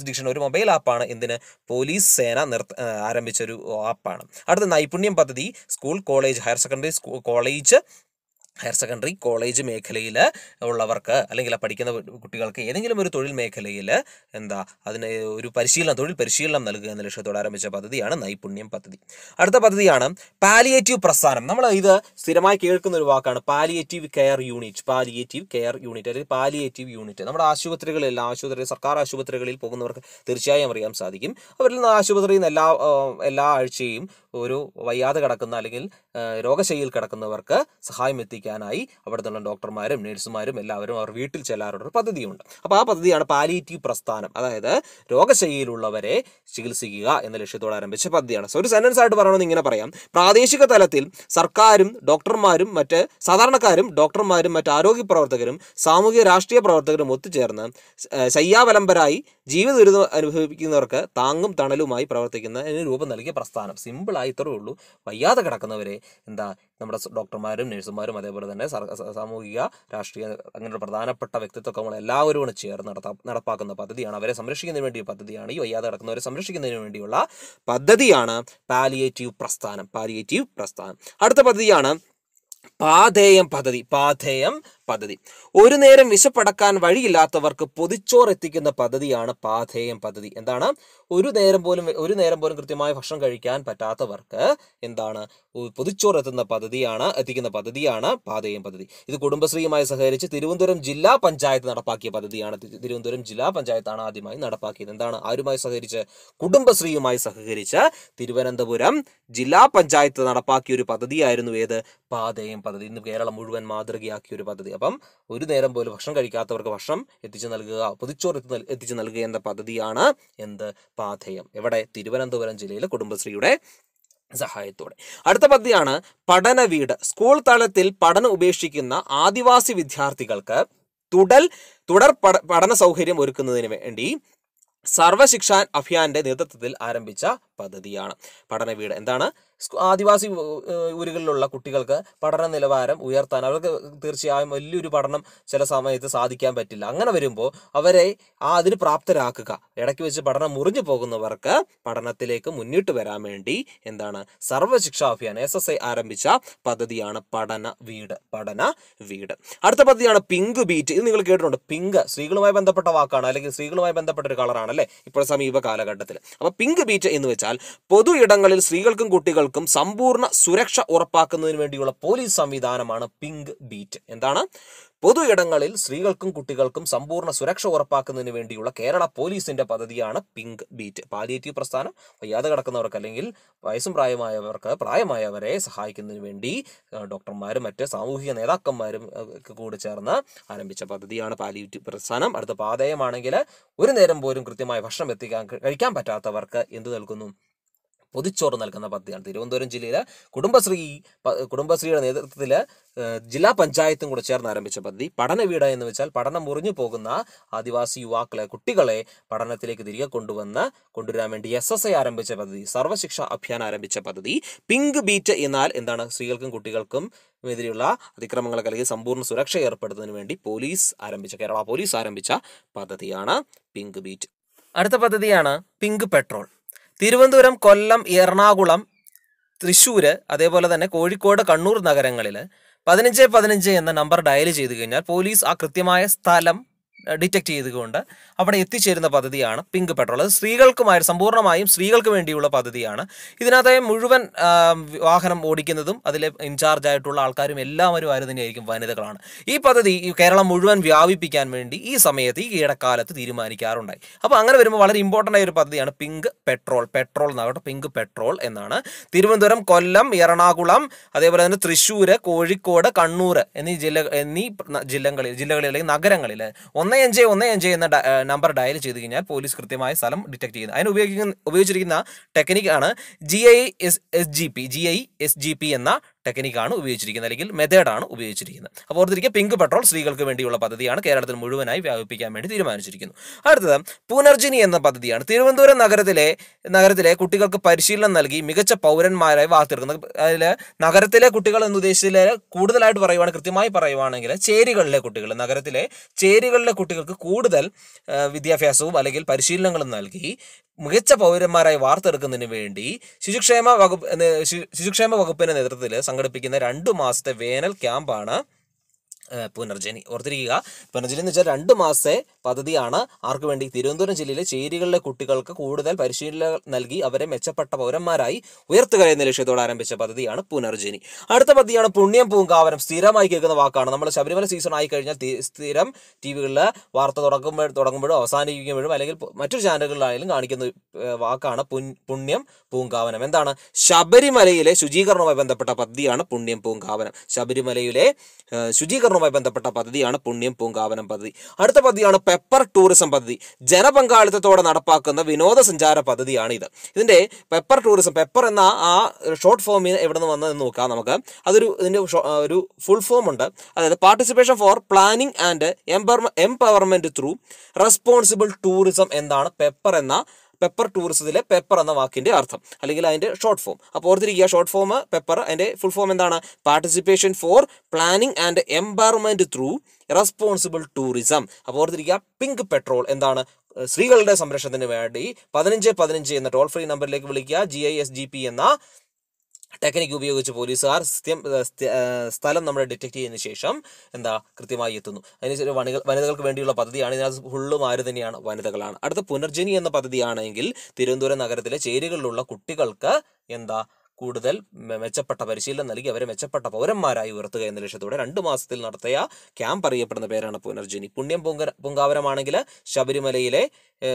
ഡിക്ഷൻ ഒരു മൊബൈൽ ആപ്പാണ് എന്തിന് പോലീസ് സേന നിർത്ത ഒരു ആപ്പാണ് അടുത്ത നൈപുണ്യം പദ്ധതി school college higher secondary school college higher secondary college മേഖലയിൽ ഉള്ളവർക്ക് അല്ലെങ്കിൽ പഠിക്കുന്ന കുട്ടികൾക്ക് ഏതെങ്കിലും ഒരു തൊഴിൽ മേഖലയിൽ എന്താ അതിന് ഒരു പരിശീലനം തൊഴിൽ പരിശീലനം നൽകുക എന്ന ലക്ഷ്യത്തോടെ ആരംഭിച്ച പദ്ധതിയാണ് നൈപുണ്യം പദ്ധതി അടുത്ത പദ്ധതിയാണ് പാലിയേറ്റീവ് പ്രസ്ഥാനം നമ്മൾ ഇത് സ്ഥിരമായി കേൾക്കുന്ന ഒരു വാക്കാണ് palliative care unit palliative care unit അല്ലെങ്കിൽ പാലിയേറ്റീവ് യൂണിറ്റ് നമ്മുടെ ആശുപത്രികളിൽ ആശുപത്രി സർക്കാർ ആശുപത്രികളിൽ പോകുന്നവർക്ക് തീർച്ചയായും അറിയാൻ സാധിക്കും അവരിൽ നിന്ന് ആശുപത്രിയിൽ നിന്ന് എല്ലാ എല്ലാ ആഴ്ചയും ഒരു വയ്യാതെ കിടക്കുന്ന അല്ലെങ്കിൽ രോഗശൈലിയിൽ കിടക്കുന്നവർക്ക് സഹായം എത്തിക്കാനായി അവിടെ നിന്നുള്ള ഡോക്ടർമാരും നഴ്സുമാരും എല്ലാവരും അവർ വീട്ടിൽ ചെല്ലാറുള്ള ഒരു പദ്ധതിയുണ്ട് അപ്പോൾ ആ പദ്ധതിയാണ് പാലിയേറ്റീവ് പ്രസ്ഥാനം അതായത് രോഗശൈലിയിലുള്ളവരെ ചികിത്സിക്കുക എന്ന ലക്ഷ്യത്തോടെ ആരംഭിച്ച പദ്ധതിയാണ് സോ ഒരു സെൻറ്റൻസ് ആയിട്ട് പറയണമെന്ന് ഇങ്ങനെ പറയാം പ്രാദേശിക തലത്തിൽ സർക്കാരും ഡോക്ടർമാരും മറ്റ് സാധാരണക്കാരും ഡോക്ടർമാരും മറ്റ് ആരോഗ്യ പ്രവർത്തകരും സാമൂഹിക രാഷ്ട്രീയ പ്രവർത്തകരും ഒത്തുചേർന്ന് ശയ്യാവലംബരായി ജീവിത അനുഭവിക്കുന്നവർക്ക് താങ്ങും തണലുമായി പ്രവർത്തിക്കുന്ന രൂപം നൽകിയ പ്രസ്ഥാനം സിമ്പിൾ രോഗികളായി ഇത്രേ ഉള്ളൂ വയ്യാതെ കിടക്കുന്നവരെ എന്താ നമ്മുടെ ഡോക്ടർമാരും നഴ്സുമാരും അതേപോലെ തന്നെ സാമൂഹിക രാഷ്ട്രീയ അങ്ങനെയുള്ള പ്രധാനപ്പെട്ട വ്യക്തിത്വങ്ങൾ എല്ലാവരും കൂടെ ചേർന്ന് നടത്താ നടപ്പാക്കുന്ന പദ്ധതിയാണ് അവരെ സംരക്ഷിക്കുന്നതിന് വേണ്ടി പദ്ധതിയാണ് ഈ വയ്യാതെ കിടക്കുന്നവരെ സംരക്ഷിക്കുന്നതിന് വേണ്ടിയുള്ള പദ്ധതിയാണ് പാലിയേറ്റീവ് പ്രസ്ഥാനം പാലിയേറ്റീവ് പ്രസ്ഥാനം അടുത്ത പദ്ധതിയാണ് പാധേയം പദ്ധതി പാധേയം പദ്ധതി ഒരു നേരം വിശപ്പടക്കാൻ വഴിയില്ലാത്തവർക്ക് പൊതിച്ചോർ എത്തിക്കുന്ന പദ്ധതിയാണ് പാധേയം പദ്ധതി എന്താണ് ഒരു നേരം പോലും ഒരു നേരം പോലും കൃത്യമായി ഭക്ഷണം കഴിക്കാൻ പറ്റാത്തവർക്ക് എന്താണ് പൊതിച്ചോർ എത്തുന്ന പദ്ധതിയാണ് എത്തിക്കുന്ന പദ്ധതിയാണ് പാതയം പദ്ധതി ഇത് കുടുംബശ്രീയുമായി സഹകരിച്ച് തിരുവനന്തപുരം ജില്ലാ പഞ്ചായത്ത് നടപ്പാക്കിയ പദ്ധതിയാണ് തിരുവനന്തപുരം ജില്ലാ പഞ്ചായത്താണ് ആദ്യമായി നടപ്പാക്കിയത് എന്താണ് ആരുമായി സഹകരിച്ച് കുടുംബശ്രീയുമായി സഹകരിച്ച് തിരുവനന്തപുരം ജില്ലാ പഞ്ചായത്ത് നടപ്പാക്കിയ ഒരു പദ്ധതിയായിരുന്നു ഏത് പാതയം പദ്ധതി ഇന്ന് കേരളം മുഴുവൻ മാതൃകയാക്കിയ ഒരു പദ്ധതി അപ്പം ഒരു നേരം പോലും ഭക്ഷണം കഴിക്കാത്തവർക്ക് ഭക്ഷണം എത്തിച്ചു നൽകുക പൊതിച്ചോറ് എത്തി എത്തിച്ചു നൽകുക എന്ന പദ്ധതിയാണ് എന്ത് പാഥേയം എവിടെ തിരുവനന്തപുരം ജില്ലയിലെ കുടുംബശ്രീയുടെ സഹായത്തോടെ അടുത്ത പദ്ധതിയാണ് പഠന വീട് സ്കൂൾ തലത്തിൽ പഠനം ഉപേക്ഷിക്കുന്ന ആദിവാസി വിദ്യാർത്ഥികൾക്ക് തുടൽ തുടർ പഠന സൗകര്യം ഒരുക്കുന്നതിന് വേണ്ടി സർവശിക്ഷാ അഭിയാന്റെ നേതൃത്വത്തിൽ ആരംഭിച്ച പദ്ധതിയാണ് പഠനവീട് എന്താണ് ആദിവാസി ഊരുകളിലുള്ള കുട്ടികൾക്ക് പഠന നിലവാരം ഉയർത്താൻ അവർക്ക് തീർച്ചയായും വലിയൊരു പഠനം ചില സമയത്ത് സാധിക്കാൻ പറ്റില്ല അങ്ങനെ വരുമ്പോൾ അവരെ ആ അതിന് പ്രാപ്തരാക്കുക ഇടയ്ക്ക് വെച്ച് പഠനം മുറിഞ്ഞു പോകുന്നവർക്ക് പഠനത്തിലേക്ക് മുന്നിട്ട് വരാൻ വേണ്ടി എന്താണ് Sarva Shiksha Abhiyan S S I ആരംഭിച്ച പദ്ധതിയാണ് പഠന വീട് പഠന വീട് അടുത്ത പദ്ധതിയാണ് പിങ്ക് ബീറ്റ് ഇത് നിങ്ങൾ കേട്ടിട്ടുണ്ട് പിങ്ക് സ്ത്രീകളുമായി ബന്ധപ്പെട്ട വാക്കാണ് അല്ലെങ്കിൽ സ്ത്രീകളുമായി ബന്ധപ്പെട്ട ഒരു കളറാണ് അല്ലേ ഇപ്പോൾ സമീപ കാലഘട്ടത്തിൽ അപ്പോൾ പിങ്ക് ബീറ്റ് എന്ന് വെച്ചാൽ വെച്ചാൽ പൊതു ഇടങ്ങളിൽ സ്ത്രീകൾക്കും കുട്ടികൾക്കും സമ്പൂർണ്ണ സുരക്ഷ ഉറപ്പാക്കുന്നതിന് വേണ്ടിയുള്ള പോലീസ് സംവിധാനമാണ് പിങ്ക് ബീറ്റ് എന്താണ് പൊതു ഇടങ്ങളിൽ സ്ത്രീകൾക്കും കുട്ടികൾക്കും സമ്പൂർണ്ണ സുരക്ഷ ഉറപ്പാക്കുന്നതിന് വേണ്ടിയുള്ള കേരള പോലീസിന്റെ പദ്ധതിയാണ് പിങ്ക് ബീറ്റ് പാലിയേറ്റീവ് പ്രസ്ഥാനം വയ്യാതെ കിടക്കുന്നവർക്ക് അല്ലെങ്കിൽ വയസ്സും പ്രായമായവർക്ക് പ്രായമായവരെ സഹായിക്കുന്നതിന് വേണ്ടി ഡോക്ടർമാരും മറ്റ് സാമൂഹിക നേതാക്കന്മാരും കൂടി ചേർന്ന് ആരംഭിച്ച പദ്ധതിയാണ് പാലിയേറ്റീവ് പ്രസ്ഥാനം അടുത്ത പാതയമാണെങ്കിൽ ഒരു നേരം പോലും കൃത്യമായ ഭക്ഷണം എത്തിക്കാൻ കഴിക്കാൻ പറ്റാത്തവർക്ക് എന്ത് നൽകുന്നു പൊതിച്ചോറ് നൽകുന്ന പദ്ധതിയാണ് തിരുവനന്തപുരം ജില്ലയിലെ കുടുംബശ്രീ കുടുംബശ്രീയുടെ നേതൃത്വത്തിൽ ജില്ലാ പഞ്ചായത്തും കൂടെ ചേർന്ന് ആരംഭിച്ച പദ്ധതി പഠന വീട് എന്ന് വെച്ചാൽ പഠനം മുറിഞ്ഞു പോകുന്ന ആദിവാസി യുവാക്കളെ കുട്ടികളെ പഠനത്തിലേക്ക് തിരികെ കൊണ്ടുവന്ന് കൊണ്ടുവരാൻ വേണ്ടി എസ് എസ് ഐ ആരംഭിച്ച പദ്ധതി സർവശിക്ഷ അഭിയാൻ ആരംഭിച്ച പദ്ധതി പിങ്ക് ബീറ്റ് എന്നാൽ എന്താണ് സ്ത്രീകൾക്കും കുട്ടികൾക്കും എതിരെയുള്ള അതിക്രമങ്ങൾക്ക് അല്ലെങ്കിൽ സമ്പൂർണ്ണ സുരക്ഷ ഏർപ്പെടുത്തുന്നതിന് വേണ്ടി പോലീസ് ആരംഭിച്ച കേരള പോലീസ് ആരംഭിച്ച പദ്ധതിയാണ് പിങ്ക് ബീറ്റ് അടുത്ത പദ്ധതിയാണ് പിങ്ക് പെട്രോൾ തിരുവനന്തപുരം കൊല്ലം എറണാകുളം തൃശ്ശൂർ അതേപോലെ തന്നെ കോഴിക്കോട് കണ്ണൂർ നഗരങ്ങളിൽ പതിനഞ്ച് പതിനഞ്ച് എന്ന നമ്പർ ഡയൽ ചെയ്തു കഴിഞ്ഞാൽ പോലീസ് ആ കൃത്യമായ സ്ഥലം ഡിറ്റക്ട് ചെയ്തുകൊണ്ട് അവിടെ എത്തിച്ചേരുന്ന പദ്ധതിയാണ് പിങ്ക് പെട്രോൾ അത് സ്ത്രീകൾക്കുമായി സമ്പൂർണ്ണമായും സ്ത്രീകൾക്ക് വേണ്ടിയുള്ള പദ്ധതിയാണ് ഇതിനകത്തായ മുഴുവൻ വാഹനം ഓടിക്കുന്നതും അതിലെ ഇൻചാർജ് ആയിട്ടുള്ള ആൾക്കാരും എല്ലാവരും ആരും തന്നെയായിരിക്കും വനിതകളാണ് ഈ പദ്ധതി കേരളം മുഴുവൻ വ്യാപിപ്പിക്കാൻ വേണ്ടി ഈ സമയത്ത് ഈ ഇടക്കാലത്ത് തീരുമാനിക്കാറുണ്ടായി അപ്പോൾ അങ്ങനെ വരുമ്പോൾ വളരെ ഇമ്പോർട്ടൻ്റ് ആയ ഒരു പദ്ധതിയാണ് പിങ്ക് പെട്രോൾ പെട്രോൾ എന്നാകട്ടെ പിങ്ക് പെട്രോൾ എന്നാണ് തിരുവനന്തപുരം കൊല്ലം എറണാകുളം അതേപോലെ തന്നെ തൃശ്ശൂർ കോഴിക്കോട് കണ്ണൂർ എന്നീ ജില്ല എന്നീ ജില്ലകളിൽ ജില്ലകളിൽ അല്ലെങ്കിൽ നഗരങ്ങളിൽ ഒന്നേ ഒന്ന് അഞ്ച് ഒന്ന് അഞ്ച് എന്ന നമ്പർ ഡയൽ ചെയ്ത് കഴിഞ്ഞാൽ പോലീസ് കൃത്യമായ സ്ഥലം ഡിറ്റക്ട് ചെയ്യുന്നു അതിന് ഉപയോഗിക്കുന്ന ഉപയോഗിച്ചിരിക്കുന്ന ടെക്നിക്കാണ് G I S S G P G I S G P എന്ന ടെക്നിക്കാണ് ഉപയോഗിച്ചിരിക്കുന്നത് അല്ലെങ്കിൽ മെത്തേഡാണ് ഉപയോഗിച്ചിരിക്കുന്നത് അപ്പോൾ ഓർത്തിരിക്കുക പിങ്ക് പെട്രോൾ സ്ത്രീകൾക്ക് വേണ്ടിയുള്ള പദ്ധതിയാണ് കേരളത്തിൽ മുഴുവനായി വ്യാപിപ്പിക്കാൻ വേണ്ടി തീരുമാനിച്ചിരിക്കുന്നു അടുത്തത് പുനർജിനി എന്ന പദ്ധതിയാണ് തിരുവനന്തപുരം നഗരത്തിലെ നഗരത്തിലെ കുട്ടികൾക്ക് പരിശീലനം നൽകി മികച്ച പൗരന്മാരായി വാർത്തെടുക്കുന്ന അതിൽ നഗരത്തിലെ കുട്ടികൾ എന്നുദ്ദേശിച്ചതിൽ കൂടുതലായിട്ട് പറയുവാണ് കൃത്യമായി പറയുവാണെങ്കിൽ ചേരികളിലെ കുട്ടികൾ നഗരത്തിലെ ചേരികളിലെ കുട്ടികൾക്ക് കൂടുതൽ വിദ്യാഭ്യാസവും അല്ലെങ്കിൽ പരിശീലനങ്ങളും നൽകി മികച്ച പൗരന്മാരായി വാർത്തെടുക്കുന്നതിന് വേണ്ടി ശിശുക്ഷേമ വകുപ്പ് ശിശുക്ഷേമ വകുപ്പിന്റെ നേതൃത്വത്തിൽ സംഘടിപ്പിക്കുന്ന രണ്ട് മാസത്തെ വേനൽ ക്യാമ്പാണ് പുനർജനി ഓർത്തിരിക്കുക പുനർജനി എന്ന് വെച്ചാൽ രണ്ട് മാസത്തെ പദ്ധതിയാണ് ആർക്കു വേണ്ടി തിരുവനന്തപുരം ജില്ലയിലെ ചേരികളിലെ കുട്ടികൾക്ക് കൂടുതൽ പരിശീലനം നൽകി അവരെ മെച്ചപ്പെട്ട പൗരന്മാരായി ഉയർത്തുക എന്ന ലക്ഷ്യത്തോടെ ആരംഭിച്ച പദ്ധതിയാണ് പുനർജനി അടുത്ത പദ്ധതിയാണ് പുണ്യം പൂങ്കാവനം സ്ഥിരമായി കേൾക്കുന്ന വാക്കാണ് നമ്മൾ ശബരിമല സീസൺ ആയി കഴിഞ്ഞാൽ സ്ഥിരം ടി വികളിലെ വാർത്ത തുടങ്ങുമ്പോഴും തുടങ്ങുമ്പോഴും അവസാനിക്കുമ്പോഴും അല്ലെങ്കിൽ മറ്റു ചാനലുകളിലായാലും കാണിക്കുന്ന വാക്കാണ് പുണ്യം പൂങ്കാവനം എന്താണ് ശബരിമലയിലെ ശുചീകരണവുമായി ബന്ധപ്പെട്ട പദ്ധതിയാണ് പുണ്യം പൂങ്കാവനം ശബരിമലയിലെ ശുചീകരണവുമായി ബന്ധപ്പെട്ട പദ്ധതിയാണ് പുണ്യം പൂങ്കാവനം പദ്ധതി അടുത്ത പദ്ധതിയാണ് പെപ്പർ ടൂറിസം പദ്ധതി ജനപങ്കാളിത്തത്തോടെ നടപ്പാക്കുന്ന വിനോദസഞ്ചാര പദ്ധതിയാണ് ഇത് ഇതിൻ്റെ പെപ്പർ ടൂറിസം പെപ്പർ എന്ന ആ ഷോർട്ട് ഫോമിൽ എവിടെ നിന്ന് വന്നതെന്ന് നോക്കാം നമുക്ക് അതൊരു ഇതിൻ്റെ ഒരു ഫുൾ ഫോം ഉണ്ട് അതായത് participation for planning and empowerment through responsible tourism എന്താണ് പെപ്പർ എന്ന പെപ്പർ ടൂറിസത്തിലെ പെപ്പർ എന്ന വാക്കിൻ്റെ അർത്ഥം അല്ലെങ്കിൽ അതിൻ്റെ ഷോർട്ട് ഫോം അപ്പോൾ ഓർത്തിരിക്കുക ഷോർട്ട് ഫോം പെപ്പർ അതിൻ്റെ ഫുൾ ഫോം എന്താണ് participation for planning and empowerment through responsible tourism അപ്പോൾ ഓർത്തിരിക്കുക പിങ്ക് പെട്രോൾ എന്താണ് സ്ത്രീകളുടെ സംരക്ഷണത്തിന് വേണ്ടി പതിനഞ്ച് പതിനഞ്ച് എന്ന ടോൾ ഫ്രീ നമ്പറിലേക്ക് വിളിക്കുക G I S G P എന്ന ടെക്നിക് ഉപയോഗിച്ച് പോലീസുകാർ സ്ഥിരം സ്ഥലം നമ്മൾ ഡിറ്റക്ട് ചെയ്തതിന് ശേഷം എന്താ കൃത്യമായി എത്തുന്നു അതിന് വണികൾ വനിതകൾക്ക് വേണ്ടിയുള്ള പദ്ധതിയാണ് ഇതിനകത്ത് ഫുള്ളും ആര് തന്നെയാണ് വനിതകളാണ് അടുത്ത പുനർജനി എന്ന പദ്ധതിയാണെങ്കിൽ തിരുവനന്തപുരം നഗരത്തിലെ ചേരികളിലുള്ള കുട്ടികൾക്ക് എന്താ കൂടുതൽ മെച്ചപ്പെട്ട പരിശീലനം നൽകി അവരെ മെച്ചപ്പെട്ട പൗരന്മാരായി ഉയർത്തുക എന്ന ലക്ഷ്യത്തോടെ രണ്ട് മാസത്തിൽ നടത്തിയ ക്യാമ്പ് അറിയപ്പെടുന്ന പേരാണ് പുനർജനി പുണ്യം പൊങ്ക പൊങ്കാവരമാണെങ്കിൽ ശബരിമലയിലെ